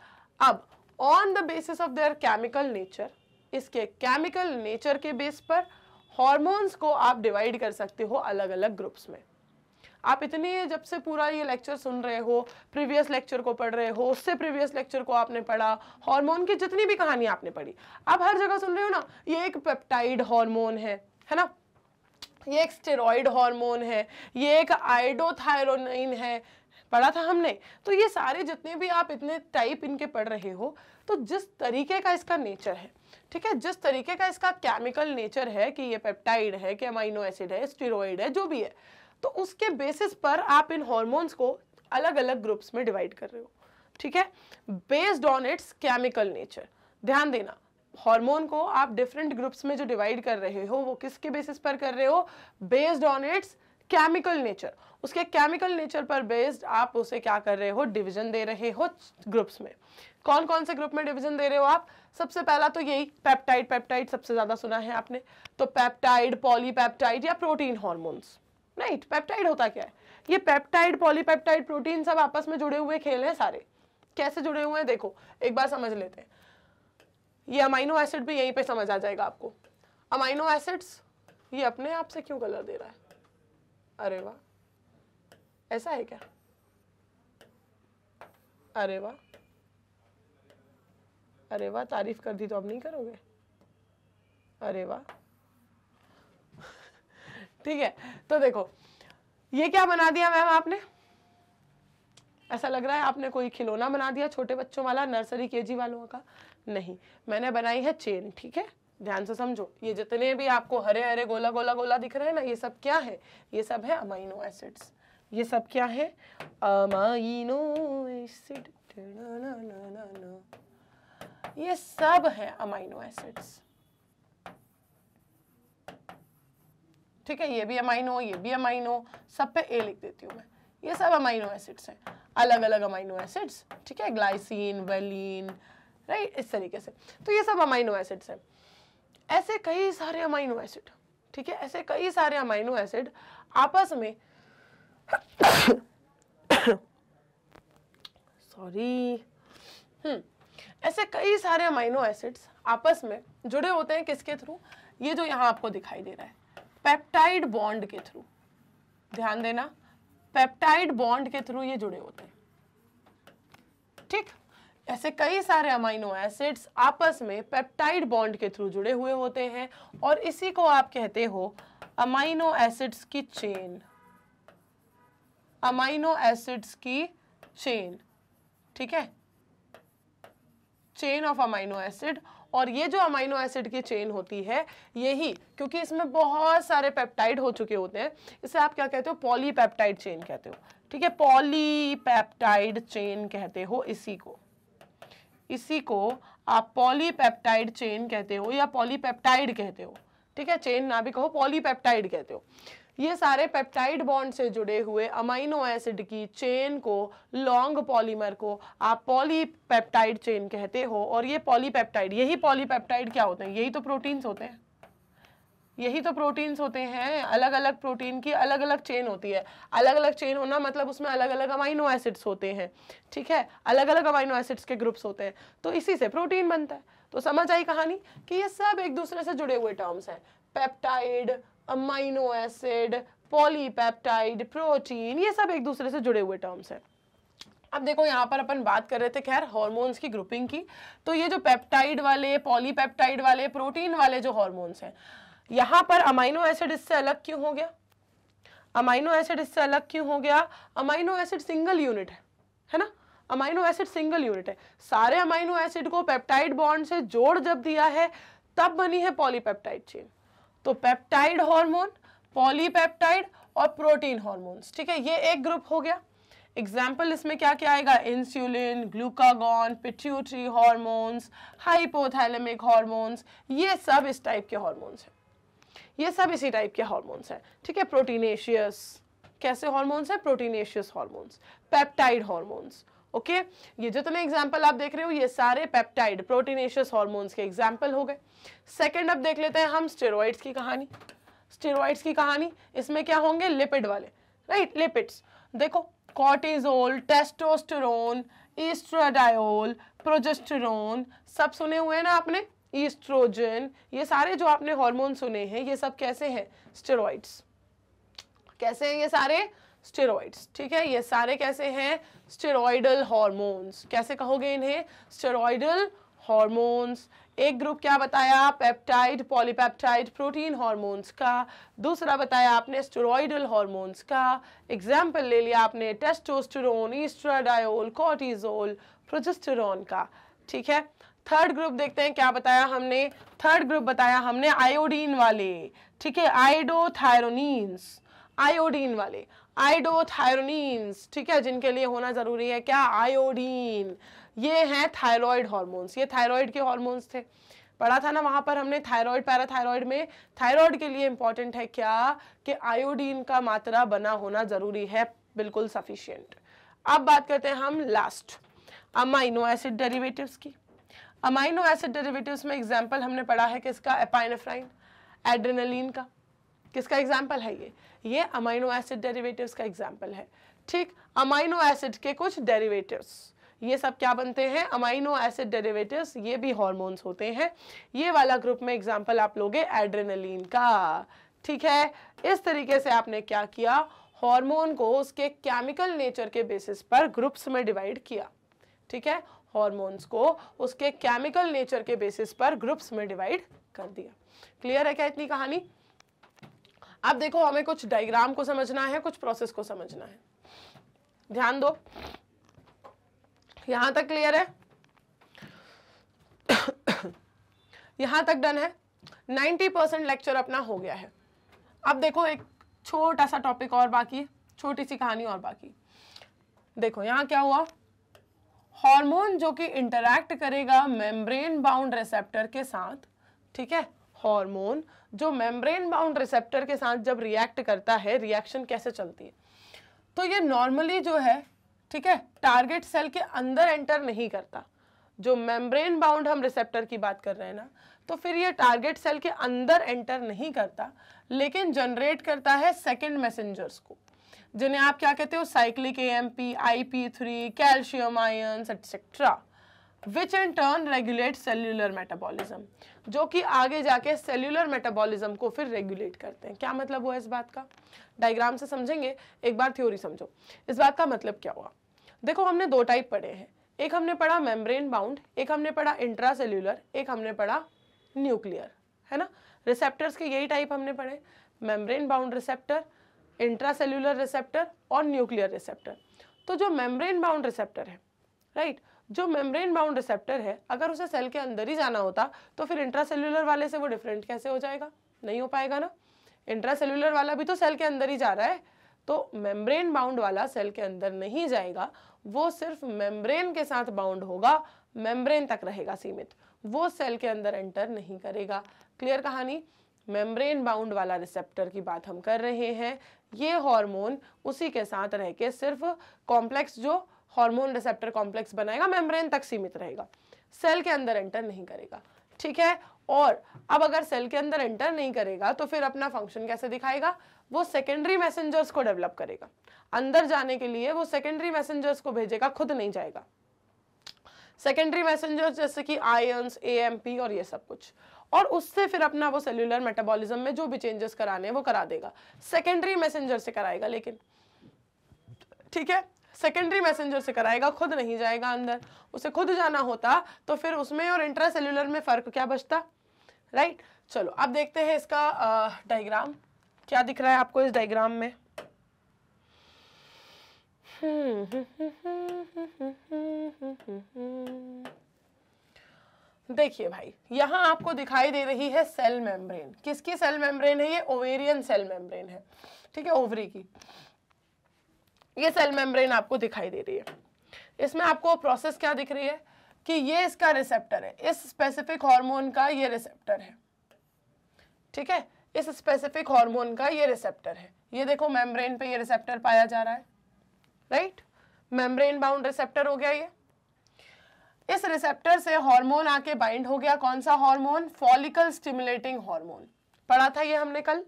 अब on the basis of their chemical nature इसके केमिकल नेचर के बेस पर हॉर्मोन्स को आप डिवाइड कर सकते हो अलग अलग ग्रुप्स में आप इतनी जब से पूरा ये लेक्चर सुन रहे हो प्रीवियस लेक्चर को पढ़ रहे हो उससे प्रीवियस लेक्चर को आपने पढ़ा हार्मोन की जितनी भी कहानी आपने पढ़ी आप हर जगह सुन रहे हो ना ये एक पेप्टाइड हार्मोन है है ना ये एक स्टेरॉइड हार्मोन है ये एक आइडोथायरोनाइन है पढ़ा था हमने तो ये सारे जितने भी आप इतने टाइप इनके पढ़ रहे हो तो जिस तरीके का इसका नेचर है ठीक है जिस तरीके का इसका केमिकल नेचर है कि ये पेप्टाइड है कि अमाइनो एसिड है स्टेरॉइड है जो भी है तो उसके बेसिस पर आप इन हॉर्मोन्स को अलग अलग ग्रुप्स में डिवाइड कर रहे हो ठीक है based on its chemical nature ध्यान देना हार्मोन को आप डिफरेंट ग्रुप्स में जो डिवाइड कर रहे हो वो किसके बेसिस पर कर रहे हो based on its chemical nature उसके केमिकल नेचर पर बेस्ड आप उसे क्या कर रहे हो डिवीजन दे रहे हो ग्रुप्स में कौन कौन से ग्रुप में डिवीजन दे रहे हो आप सबसे पहला तो यही पेप्टाइड पेप्टाइड सबसे ज़्यादा सुना है आपने तो पेप्टाइड पॉलीपेप्टाइड या प्रोटीन हॉर्मोन्स राइट पेप्टाइड होता क्या है ये पेप्टाइड पॉलीपेप्टाइड प्रोटीन सब आपस में जुड़े हुए खेल हैं सारे कैसे जुड़े हुए हैं देखो एक बार समझ लेते हैं ये अमाइनो एसिड भी यहीं पे समझ आ जाएगा आपको अमाइनो एसिड्स ये अपने आप से क्यों कलर दे रहा है अरे वाह ऐसा है क्या अरे वाह अरे वाह तारीफ कर दी तो अब नहीं करोगे अरे वाह ठीक है तो देखो ये क्या बना दिया मैम आपने ऐसा लग रहा है आपने कोई खिलौना बना दिया छोटे बच्चों वाला नर्सरी केजी वालों का नहीं मैंने बनाई है चेन ठीक है ध्यान से समझो ये जितने भी आपको हरे हरे गोला गोला गोला दिख रहे हैं ना ये सब क्या है ये सब है अमाइनो एसिड्स ये सब क्या है अमाइनो एसिड ये सब है अमाइनो एसिड्स ठीक है ये भी अमाइनो ये भी अमाइनो सब पे ए लिख देती हूँ मैं ये सब अमाइनो एसिड्स हैं अलग अलग अमाइनो एसिड्स ठीक है ग्लाइसिन वेलिन राइट इस तरीके से तो ये सब अमाइनो एसिड्स हैं ऐसे कई सारे अमाइनो एसिड ठीक है ऐसे कई सारे अमाइनो एसिड आपस में सॉरी हम्म, ऐसे कई सारे अमाइनो एसिड्स आपस में जुड़े होते हैं किसके थ्रू ये जो यहाँ आपको दिखाई दे रहा है पेप्टाइड बॉन्ड के थ्रू ध्यान देना पेप्टाइड बॉन्ड के थ्रू ये जुड़े होते हैं ठीक ऐसे कई सारे अमाइनो एसिड्स आपस में पेप्टाइड बॉन्ड के थ्रू जुड़े हुए होते हैं और इसी को आप कहते हो अमाइनो एसिड्स की चेन अमाइनो एसिड्स की चेन ठीक है चेन ऑफ अमाइनो एसिड और ये जो अमाइनो एसिड की चेन होती है यही क्योंकि इसमें बहुत सारे पेप्टाइड हो चुके होते हैं इसे आप क्या कहते हो पॉलीपेप्टाइड चेन कहते हो ठीक है पॉलीपेप्टाइड चेन कहते हो इसी को इसी को आप पॉलीपेप्टाइड चेन कहते हो या पॉलीपेप्टाइड कहते हो ठीक है चेन ना भी कहो पॉलीपेप्टाइड कहते हो ये सारे पेप्टाइड बॉन्ड से जुड़े हुए अमाइनो एसिड की चेन को लॉन्ग पॉलीमर को आप पॉलीपेप्टाइड चेन कहते हो और ये पॉलीपेप्टाइड यही पॉलीपेप्टाइड क्या होते हैं यही तो प्रोटीन्स होते हैं यही तो प्रोटीन्स होते हैं अलग अलग प्रोटीन की अलग अलग चेन होती है अलग अलग चेन होना मतलब उसमें अलग अलग अमाइनो एसिड्स होते हैं ठीक है अलग अलग अमाइनो एसिड्स के ग्रुप्स होते हैं तो इसी से प्रोटीन बनता है तो समझ आई कहानी कि ये सब एक दूसरे से जुड़े हुए टर्म्स हैं peptide amino acid polypeptide protein ये सब एक दूसरे से जुड़े हुए टर्म्स हैं अब देखो यहाँ पर अपन बात कर रहे थे खैर हॉर्मोन्स की ग्रुपिंग की तो ये जो पेप्टाइड वाले पॉलीपेप्टाइड वाले प्रोटीन वाले जो हॉर्मोन्स हैं यहाँ पर अमाइनो एसिड इससे अलग क्यों हो गया अमाइनो एसिड इससे अलग क्यों हो गया अमाइनो एसिड सिंगल यूनिट है है ना अमाइनो एसिड सिंगल यूनिट है सारे अमाइनो एसिड को पेप्टाइड बॉन्ड से जोड़ जब दिया है तब बनी है पॉलीपेप्टाइड चेन तो पेप्टाइड हार्मोन पॉलीपेप्टाइड और प्रोटीन हार्मोन्स ठीक है ये एक ग्रुप हो गया एग्जाम्पल इसमें क्या क्या आएगा insulin glucagon pituitary hormones hypothalamic hormones ये सब इस टाइप के हार्मोन्स हैं ये सब इसी टाइप के हार्मोन्स हैं ठीक है प्रोटीनेशियस कैसे हार्मोन्स हैं proteinaceous hormones peptide hormones okay okay? ये जितने एग्जाम्पल आप देख रहे हो ये सारे पेप्टाइड प्रोटीनेशियस हॉर्मोन्स के एग्जाम्पल हो गए सेकेंड अब देख लेते हैं हम स्टेरॉइड्स की कहानी स्टेरॉइड्स की कहानी इसमें क्या होंगे लिपिड वाले राइट लिपिड्स देखो कॉर्टिजोल टेस्टोस्टेरोन ईस्ट्राडायोल प्रोजेस्टेरोन सब सुने हुए हैं ना आपने ईस्ट्रोजन ये सारे जो आपने हार्मोन सुने हैं ये सब कैसे हैं स्टेरॉइड्स कैसे हैं ये सारे स्टेरॉइड्स ठीक है ये सारे कैसे हैं स्टेरॉइडल हॉर्मोन्स कैसे कहोगे इन्हें स्टेरॉइडल हॉर्मोन्स एक ग्रुप क्या बताया पेप्टाइड पॉलीपेप्टाइड प्रोटीन हॉर्मोन्स का दूसरा बताया आपने स्टेरॉइडल हॉर्मोन्स का एग्जाम्पल ले लिया आपने टेस्टोस्टेरोन ईस्ट्राडायोल कॉर्टिजोल प्रोजेस्टेरोन का ठीक है थर्ड ग्रुप देखते हैं क्या बताया हमने थर्ड ग्रुप बताया हमने आयोडीन वाले ठीक है आयोडोथायरोनिन्स आयोडीन वाले आइडोथायरोनिन्स ठीक है जिनके लिए होना ज़रूरी है क्या आयोडीन ये हैं थायरॉयड हार्मोन्स ये थायरॉयड के हार्मोन्स थे पढ़ा था ना वहां पर हमने थायरॉयड पैराथायरॉयड में थायरॉयड के लिए इम्पॉर्टेंट है क्या कि आयोडीन का मात्रा बना होना ज़रूरी है बिल्कुल सफिशियंट अब बात करते हैं हम लास्ट अमाइनो एसिड डेरिवेटिव्स की अमाइनो एसिड डेरिवेटिव्स में एग्जाम्पल हमने पढ़ा है किसका एपाइनफ्राइन एड्रेनलिन का किसका एग्जाम्पल है ये ये अमाइनो एसिड डेरिवेटिव्स का एग्जाम्पल है ठीक अमाइनो एसिड के कुछ डेरिवेटिव्स ये सब क्या बनते हैं अमाइनो एसिड डेरिवेटिव्स ये भी हॉर्मोन्स होते हैं ये वाला ग्रुप में एग्जाम्पल आप लोगे एड्रेनलिन का ठीक है इस तरीके से आपने क्या किया हार्मोन को उसके केमिकल नेचर के बेसिस पर ग्रुप्स में डिवाइड किया ठीक है हॉर्मोन्स को उसके केमिकल नेचर के बेसिस पर ग्रुप्स में डिवाइड कर दिया क्लियर है क्या इतनी कहानी अब देखो हमें कुछ डायग्राम को समझना है कुछ प्रोसेस को समझना है ध्यान दो यहां तक क्लियर है यहां तक डन है 90 परसेंट लेक्चर अपना हो गया है अब देखो एक छोटा सा टॉपिक और बाकी छोटी सी कहानी और बाकी देखो यहाँ क्या हुआ हार्मोन जो कि इंटरैक्ट करेगा मेम्ब्रेन बाउंड रिसेप्टर के साथ ठीक है हार्मोन जो मेम्ब्रेन बाउंड रिसेप्टर के साथ जब रिएक्ट करता है रिएक्शन कैसे चलती है तो ये नॉर्मली जो है ठीक है टारगेट सेल के अंदर एंटर नहीं करता जो मेम्ब्रेन बाउंड हम रिसेप्टर की बात कर रहे हैं ना तो फिर ये टारगेट सेल के अंदर एंटर नहीं करता लेकिन जनरेट करता है सेकेंड मैसेंजर्स को जिन्हें आप क्या कहते हो cyclic A M P I P three calcium ions etcetera which in turn regulate cellular metabolism जो कि आगे जाके सेल्यूलर मेटाबॉलिज्म को फिर रेगुलेट करते हैं क्या मतलब हुआ इस बात का डायग्राम से समझेंगे एक बार थ्योरी समझो इस बात का मतलब क्या हुआ देखो हमने दो टाइप पढ़े हैं एक हमने पढ़ा मेम्ब्रेन बाउंड एक हमने पढ़ा इंट्रा सेल्यूलर एक हमने पढ़ा न्यूक्लियर है ना रिसेप्टर्स के यही टाइप हमने पढ़े membrane bound receptor intracellular receptor और न्यूक्लियर रिसेप्टर तो जो मेम्ब्रेन बाउंड रिसेप्टर है राइट right? जो मेम्ब्रेन बाउंड रिसेप्टर है अगर उसे सेल के अंदर ही जाना होता तो फिर सेल्युलर वाले से वो डिफरेंट कैसे हो जाएगा नहीं हो पाएगा ना सेल्युलर वाला भी तो सेल के अंदर ही जा रहा है तो मेम्ब्रेन बाउंड वाला सेल के अंदर नहीं जाएगा वो सिर्फ मेम्ब्रेन के साथ बाउंड होगा मेम्ब्रेन तक रहेगा सीमित वो सेल के अंदर एंटर नहीं करेगा क्लियर कहानी मेम्ब्रेन बाउंड वाला रिसेप्टर की बात हम कर रहे हैं ये हार्मोन उसी के साथ रह के सिर्फ कॉम्प्लेक्स जो हार्मोन रिसेप्टर कॉम्प्लेक्स बनाएगा मेम्ब्रेन तक सीमित रहेगा सेल के अंदर एंटर नहीं करेगा ठीक है और अब अगर सेल के अंदर एंटर नहीं करेगा तो फिर अपना फंक्शन कैसे दिखाएगा वो सेकेंडरी मैसेंजर्स को डेवलप करेगा अंदर जाने के लिए वो सेकेंडरी मैसेंजर्स को भेजेगा खुद नहीं जाएगा सेकेंडरी मैसेंजर्स जैसे कि आयन्स ए और ये सब कुछ और उससे फिर अपना वो सेल्यूलर मेटाबॉलिज्म में जो भी चेंजेस कराने हैं वो करा देगा सेकेंडरी मैसेंजर से कराएगा लेकिन ठीक है सेकेंडरी मैसेंजर से कराएगा खुद नहीं जाएगा अंदर उसे खुद जाना होता तो फिर उसमें और इंट्रा सेल्यूलर में फ़र्क क्या बचता राइट right? चलो अब देखते हैं इसका डायग्राम क्या दिख रहा है आपको इस डायग्राम में देखिए भाई यहाँ आपको दिखाई दे रही है सेल मेम्ब्रेन किसकी सेल मेम्ब्रेन है ये ओवेरियन सेल मेम्ब्रेन है ठीक है ओवरी की ये सेल मेम्ब्रेन आपको दिखाई दे रही है इसमें आपको प्रोसेस क्या दिख रही है कि ये इसका रिसेप्टर है इस स्पेसिफिक हार्मोन का ये रिसेप्टर है ठीक है इस स्पेसिफिक हार्मोन का ये रिसेप्टर है ये देखो मेम्ब्रेन पे ये रिसेप्टर पाया जा रहा है राइट मेम्ब्रेन बाउंड रिसेप्टर हो गया ये इस रिसेप्टर से हार्मोन आके बाइंड हो गया कौन सा हार्मोन फॉलिकल स्टिमुलेटिंग हार्मोन पढ़ा था ये हमने कल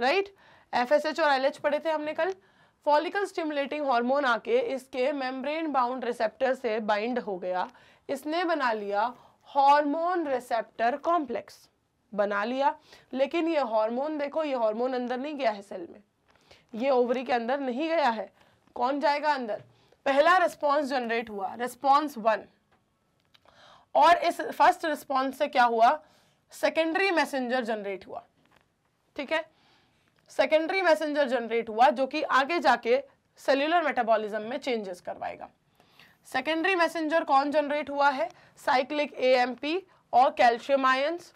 राइट एफ और एल पढ़े थे हमने कल फॉलिकल स्टिमुलेटिंग हार्मोन आके इसके मेम्ब्रेन बाउंड रिसेप्टर से बाइंड हो गया इसने बना लिया हार्मोन रिसेप्टर कॉम्प्लेक्स बना लिया लेकिन ये हार्मोन देखो ये हार्मोन अंदर नहीं गया है सेल में ये ओवरी के अंदर नहीं गया है कौन जाएगा अंदर पहला रिस्पॉन्स जनरेट हुआ रिस्पॉन्स वन और इस फर्स्ट रिस्पॉन्स से क्या हुआ सेकेंडरी मैसेंजर जनरेट हुआ ठीक है सेकेंडरी मैसेंजर जनरेट हुआ जो कि आगे जाके सेल्यूलर मेटाबॉलिज्म में चेंजेस करवाएगा सेकेंडरी मैसेंजर कौन जनरेट हुआ है साइक्लिक ए और कैल्शियम आयंस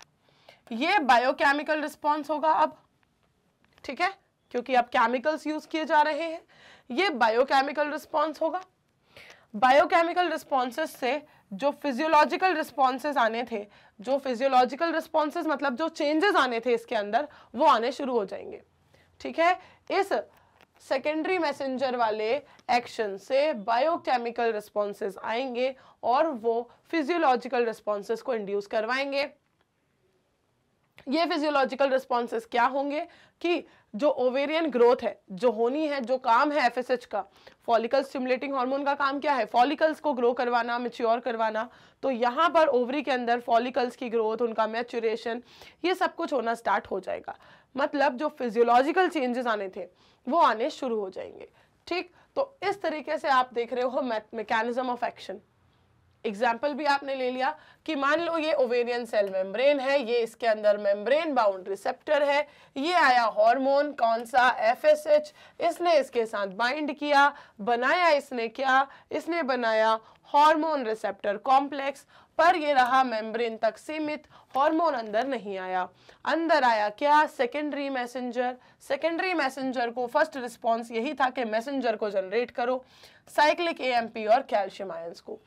ये बायोकेमिकल रिस्पॉन्स होगा अब ठीक है क्योंकि अब केमिकल्स यूज किए जा रहे हैं ये बायोकेमिकल रिस्पॉन्स होगा बायोकेमिकल रिस्पॉन्सेस से जो फिजियोलॉजिकल रिस्पॉन्सेज आने थे जो फिजियोलॉजिकल रिस्पॉन्सेज मतलब जो चेंजेस आने थे इसके अंदर वो आने शुरू हो जाएंगे ठीक है इस सेकेंडरी मैसेंजर वाले एक्शन से बायोकेमिकल रिस्पॉन्सेज आएंगे और वो फिजियोलॉजिकल रिस्पॉन्सेज को इंड्यूस करवाएंगे ये फिजियोलॉजिकल रिस्पॉन्सेज क्या होंगे कि जो ओवेरियन ग्रोथ है जो होनी है जो काम है एफएसएच का फॉलिकल स्टिमुलेटिंग हार्मोन का काम क्या है फॉलिकल्स को ग्रो करवाना मेच्योर करवाना तो यहाँ पर ओवरी के अंदर फॉलिकल्स की ग्रोथ उनका मैच्योरेशन ये सब कुछ होना स्टार्ट हो जाएगा मतलब जो फिजियोलॉजिकल चेंजेस आने थे वो आने शुरू हो जाएंगे ठीक तो इस तरीके से आप देख रहे हो मैकेनिज्म ऑफ एक्शन एग्जाम्पल भी आपने ले लिया कि मान लो ये ओवेरियन सेल मेम्ब्रेन है ये इसके अंदर मेम्ब्रेन बाउंड रिसेप्टर है ये आया हार्मोन कौन सा एफएसएच इसने इसके साथ बाइंड किया बनाया इसने क्या इसने बनाया हार्मोन रिसेप्टर कॉम्प्लेक्स पर ये रहा मेम्ब्रेन तक सीमित हार्मोन अंदर नहीं आया अंदर आया क्या सेकेंडरी मैसेंजर सेकेंडरी मैसेंजर को फर्स्ट रिस्पॉन्स यही था कि मैसेंजर को जनरेट करो साइक्लिक एएमपी और कैल्शियम आयंस को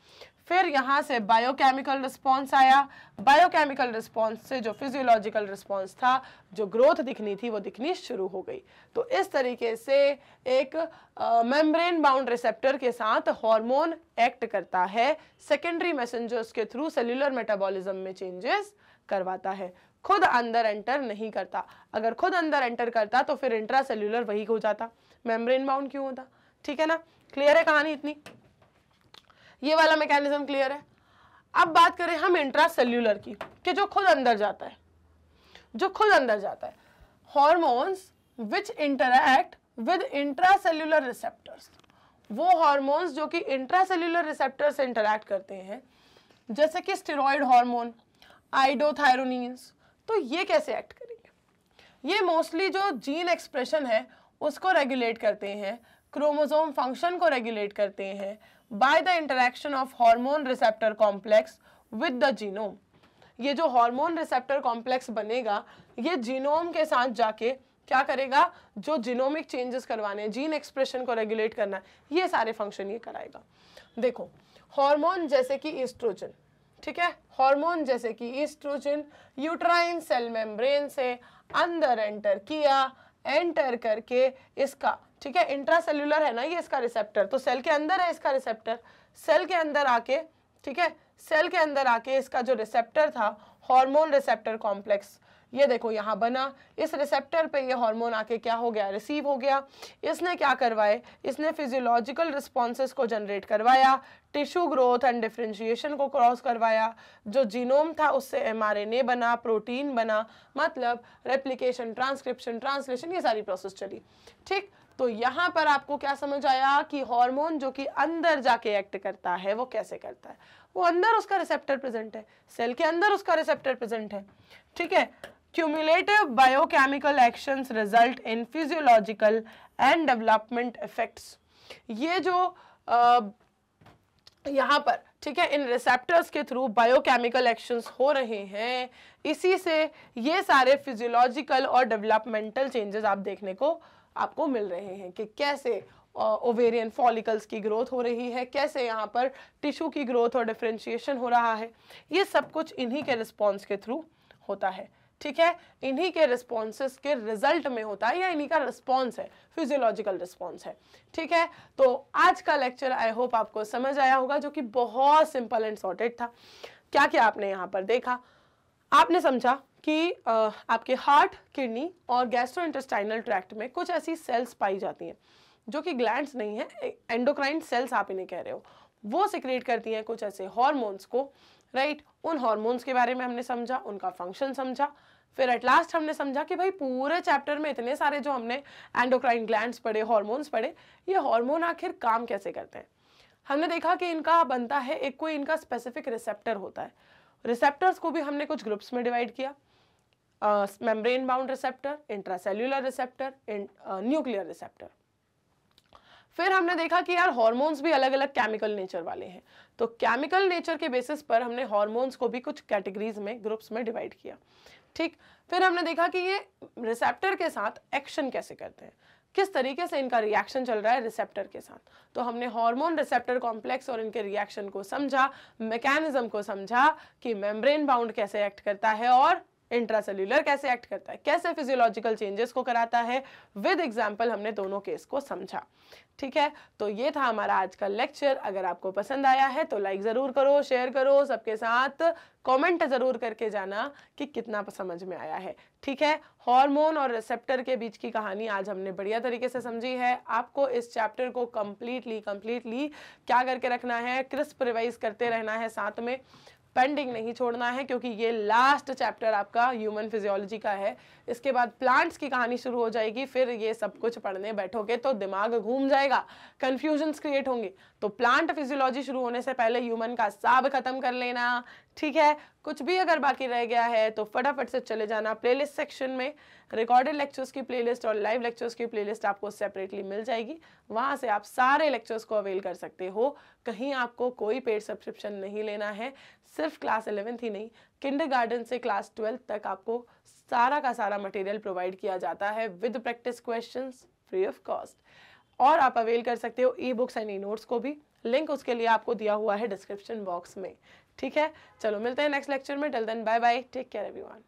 फिर यहाँ से बायोकेमिकल रिस्पॉन्स आया बायोकेमिकल रिस्पॉन्स से जो फिजियोलॉजिकल रिस्पॉन्स था जो ग्रोथ दिखनी थी वो दिखनी शुरू हो गई तो इस तरीके से एक मेम्ब्रेन बाउंड रिसेप्टर के साथ हार्मोन एक्ट करता है सेकेंडरी मैसेंजर्स के थ्रू सेल्युलर मेटाबॉलिज्म में चेंजेस करवाता है खुद अंदर एंटर नहीं करता अगर खुद अंदर एंटर करता तो फिर इंट्रा सेल्युलर वही हो जाता मेम्ब्रेन बाउंड क्यों होता ठीक है ना क्लियर है कहानी इतनी ये वाला मैकेनिज्म क्लियर है अब बात करें हम इंट्रा सेल्यूलर की कि जो खुद अंदर जाता है जो खुद अंदर जाता है hormones which interact with intracellular receptors वो हॉर्मोन्स जो कि इंट्रा सेल्यूलर रिसेप्टर से इंटरैक्ट करते हैं जैसे कि स्टेरॉयड हार्मोन आइडोथायरोनिन्स तो ये कैसे एक्ट करेंगे ये मोस्टली जो जीन एक्सप्रेशन है उसको रेगुलेट करते हैं क्रोमोजोम फंक्शन को रेगुलेट करते हैं by the interaction of hormone receptor complex with the genome ये जो हार्मोन रिसेप्टर कॉम्प्लेक्स बनेगा ये जीनोम के साथ जाके क्या करेगा जो जीनोमिक चेंजेस करवाने जीन एक्सप्रेशन को रेगुलेट करना ये सारे फंक्शन ये कराएगा देखो हार्मोन जैसे कि ईस्ट्रोजन ठीक है हार्मोन जैसे कि ईस्ट्रोजन यूट्राइन सेल मेम्ब्रेन से अंदर एंटर किया एंटर करके इसका ठीक है इंट्रासेल्यूलर है ना ये इसका रिसेप्टर तो सेल के अंदर है इसका रिसेप्टर सेल के अंदर आके ठीक है सेल के अंदर आके इसका जो रिसेप्टर था हार्मोन रिसेप्टर कॉम्प्लेक्स ये देखो यहाँ बना इस रिसेप्टर पे ये हार्मोन आके क्या हो गया रिसीव हो गया इसने क्या करवाए इसने फिजियोलॉजिकल रिस्पॉन्सेज को जनरेट करवाया टिश्यू ग्रोथ एंड डिफ्रेंशिएशन को क्रॉस करवाया जो जीनोम था उससे एमआरएनए बना प्रोटीन बना मतलब रेप्लिकेशन ट्रांसक्रिप्शन ट्रांसलेशन ये सारी प्रोसेस चली ठीक तो यहाँ पर आपको क्या समझ आया कि हार्मोन जो कि अंदर जाके एक्ट करता है वो कैसे करता है वो अंदर उसका रिसेप्टर प्रेजेंट है सेल के अंदर उसका रिसेप्टर प्रेजेंट है ठीक है cumulative biochemical actions result in physiological and development effects ये जो यहाँ पर ठीक है इन रिसेप्टर्स के थ्रू बायोकेमिकल एक्शंस हो रहे हैं इसी से ये सारे फिजियोलॉजिकल और डेवलपमेंटल चेंजेस आप देखने को आपको मिल रहे हैं कि कैसे ओवेरियन फॉलिकल्स की ग्रोथ हो रही है कैसे यहाँ पर टिश्यू की ग्रोथ और डिफ्रेंशिएशन हो रहा है ये सब कुछ इन्हीं के रिस्पॉन्स के थ्रू होता है ठीक है इन्हीं के रिस्पॉन्स के रिजल्ट में होता है या इन्हीं का रिस्पॉन्स है फिजियोलॉजिकल रिस्पॉन्स है ठीक है तो आज का लेक्चर आई होप आपको समझ आया होगा जो कि बहुत सिंपल एंड सॉर्टेड था क्या क्या आपने यहाँ पर देखा आपने समझा कि आपके हार्ट किडनी और गैस्ट्रो इंटेस्टाइनल ट्रैक्ट में कुछ ऐसी सेल्स पाई जाती हैं जो कि ग्लैंड्स नहीं है एंडोक्राइन सेल्स आप इन्हें कह रहे हो वो सिक्रेट करती हैं कुछ ऐसे हॉर्मोन्स को राइट उन हॉर्मोन्स के बारे में हमने समझा उनका फंक्शन समझा फिर एट लास्ट हमने समझा कि भाई पूरे चैप्टर में इतने सारे जो हमने एंडोक्राइन ग्लैंड्स पढ़े हॉर्मोन्स पढ़े ये हॉर्मोन आखिर काम कैसे करते हैं हमने देखा कि इनका बनता है एक कोई इनका स्पेसिफिक रिसेप्टर होता है रिसेप्टर्स को भी हमने कुछ ग्रुप्स में डिवाइड किया membrane bound receptor intracellular receptor nuclear receptor फिर हमने देखा कि यार हॉर्मोन्स भी अलग अलग केमिकल नेचर वाले हैं तो केमिकल नेचर के बेसिस पर हमने हॉर्मोन्स को भी कुछ कैटेगरीज में ग्रुप्स में डिवाइड किया ठीक फिर हमने देखा कि ये रिसेप्टर के साथ एक्शन कैसे करते हैं किस तरीके से इनका रिएक्शन चल रहा है रिसेप्टर के साथ तो हमने हार्मोन रिसेप्टर कॉम्प्लेक्स और इनके रिएक्शन को समझा मैकेनिज्म को समझा कि मेम्ब्रेन बाउंड कैसे एक्ट करता है और इंट्रासेल्यूलर कैसे एक्ट करता है कैसे फिजियोलॉजिकल चेंजेस को कराता है विद एग्जाम्पल हमने दोनों केस को समझा ठीक है तो ये था हमारा आज का लेक्चर अगर आपको पसंद आया है तो लाइक ज़रूर करो शेयर करो सबके साथ कमेंट ज़रूर करके जाना कि कितना समझ में आया है ठीक है हार्मोन और रिसेप्टर के बीच की कहानी आज हमने बढ़िया तरीके से समझी है आपको इस चैप्टर को कम्प्लीटली कम्प्लीटली क्या करके रखना है क्रिस्प रिवाइज करते रहना है साथ में पेंडिंग नहीं छोड़ना है क्योंकि ये लास्ट चैप्टर आपका ह्यूमन फिजियोलॉजी का है इसके बाद प्लांट्स की कहानी शुरू हो जाएगी फिर ये सब कुछ पढ़ने बैठोगे तो दिमाग घूम जाएगा कन्फ्यूजन्स क्रिएट होंगे तो प्लांट फिजियोलॉजी शुरू होने से पहले ह्यूमन का साब खत्म कर लेना ठीक है कुछ भी अगर बाकी रह गया है तो फटाफट से चले जाना प्लेलिस्ट सेक्शन में रिकॉर्डेड लेक्चर्स की प्लेलिस्ट और लाइव लेक्चर्स की प्लेलिस्ट आपको सेपरेटली मिल जाएगी वहाँ से आप सारे लेक्चर्स को अवेल कर सकते हो कहीं आपको कोई पेड सब्सक्रिप्शन नहीं लेना है सिर्फ क्लास इलेवेंथ ही नहीं किंडर से क्लास ट्वेल्थ तक आपको सारा का सारा मटेरियल प्रोवाइड किया जाता है with practice question free of cost और आप अवेल कर सकते हो e books and e notes को भी लिंक उसके लिए आपको दिया हुआ है डिस्क्रिप्शन बॉक्स में ठीक है चलो मिलते हैं नेक्स्ट लेक्चर में till then bye bye take care everyone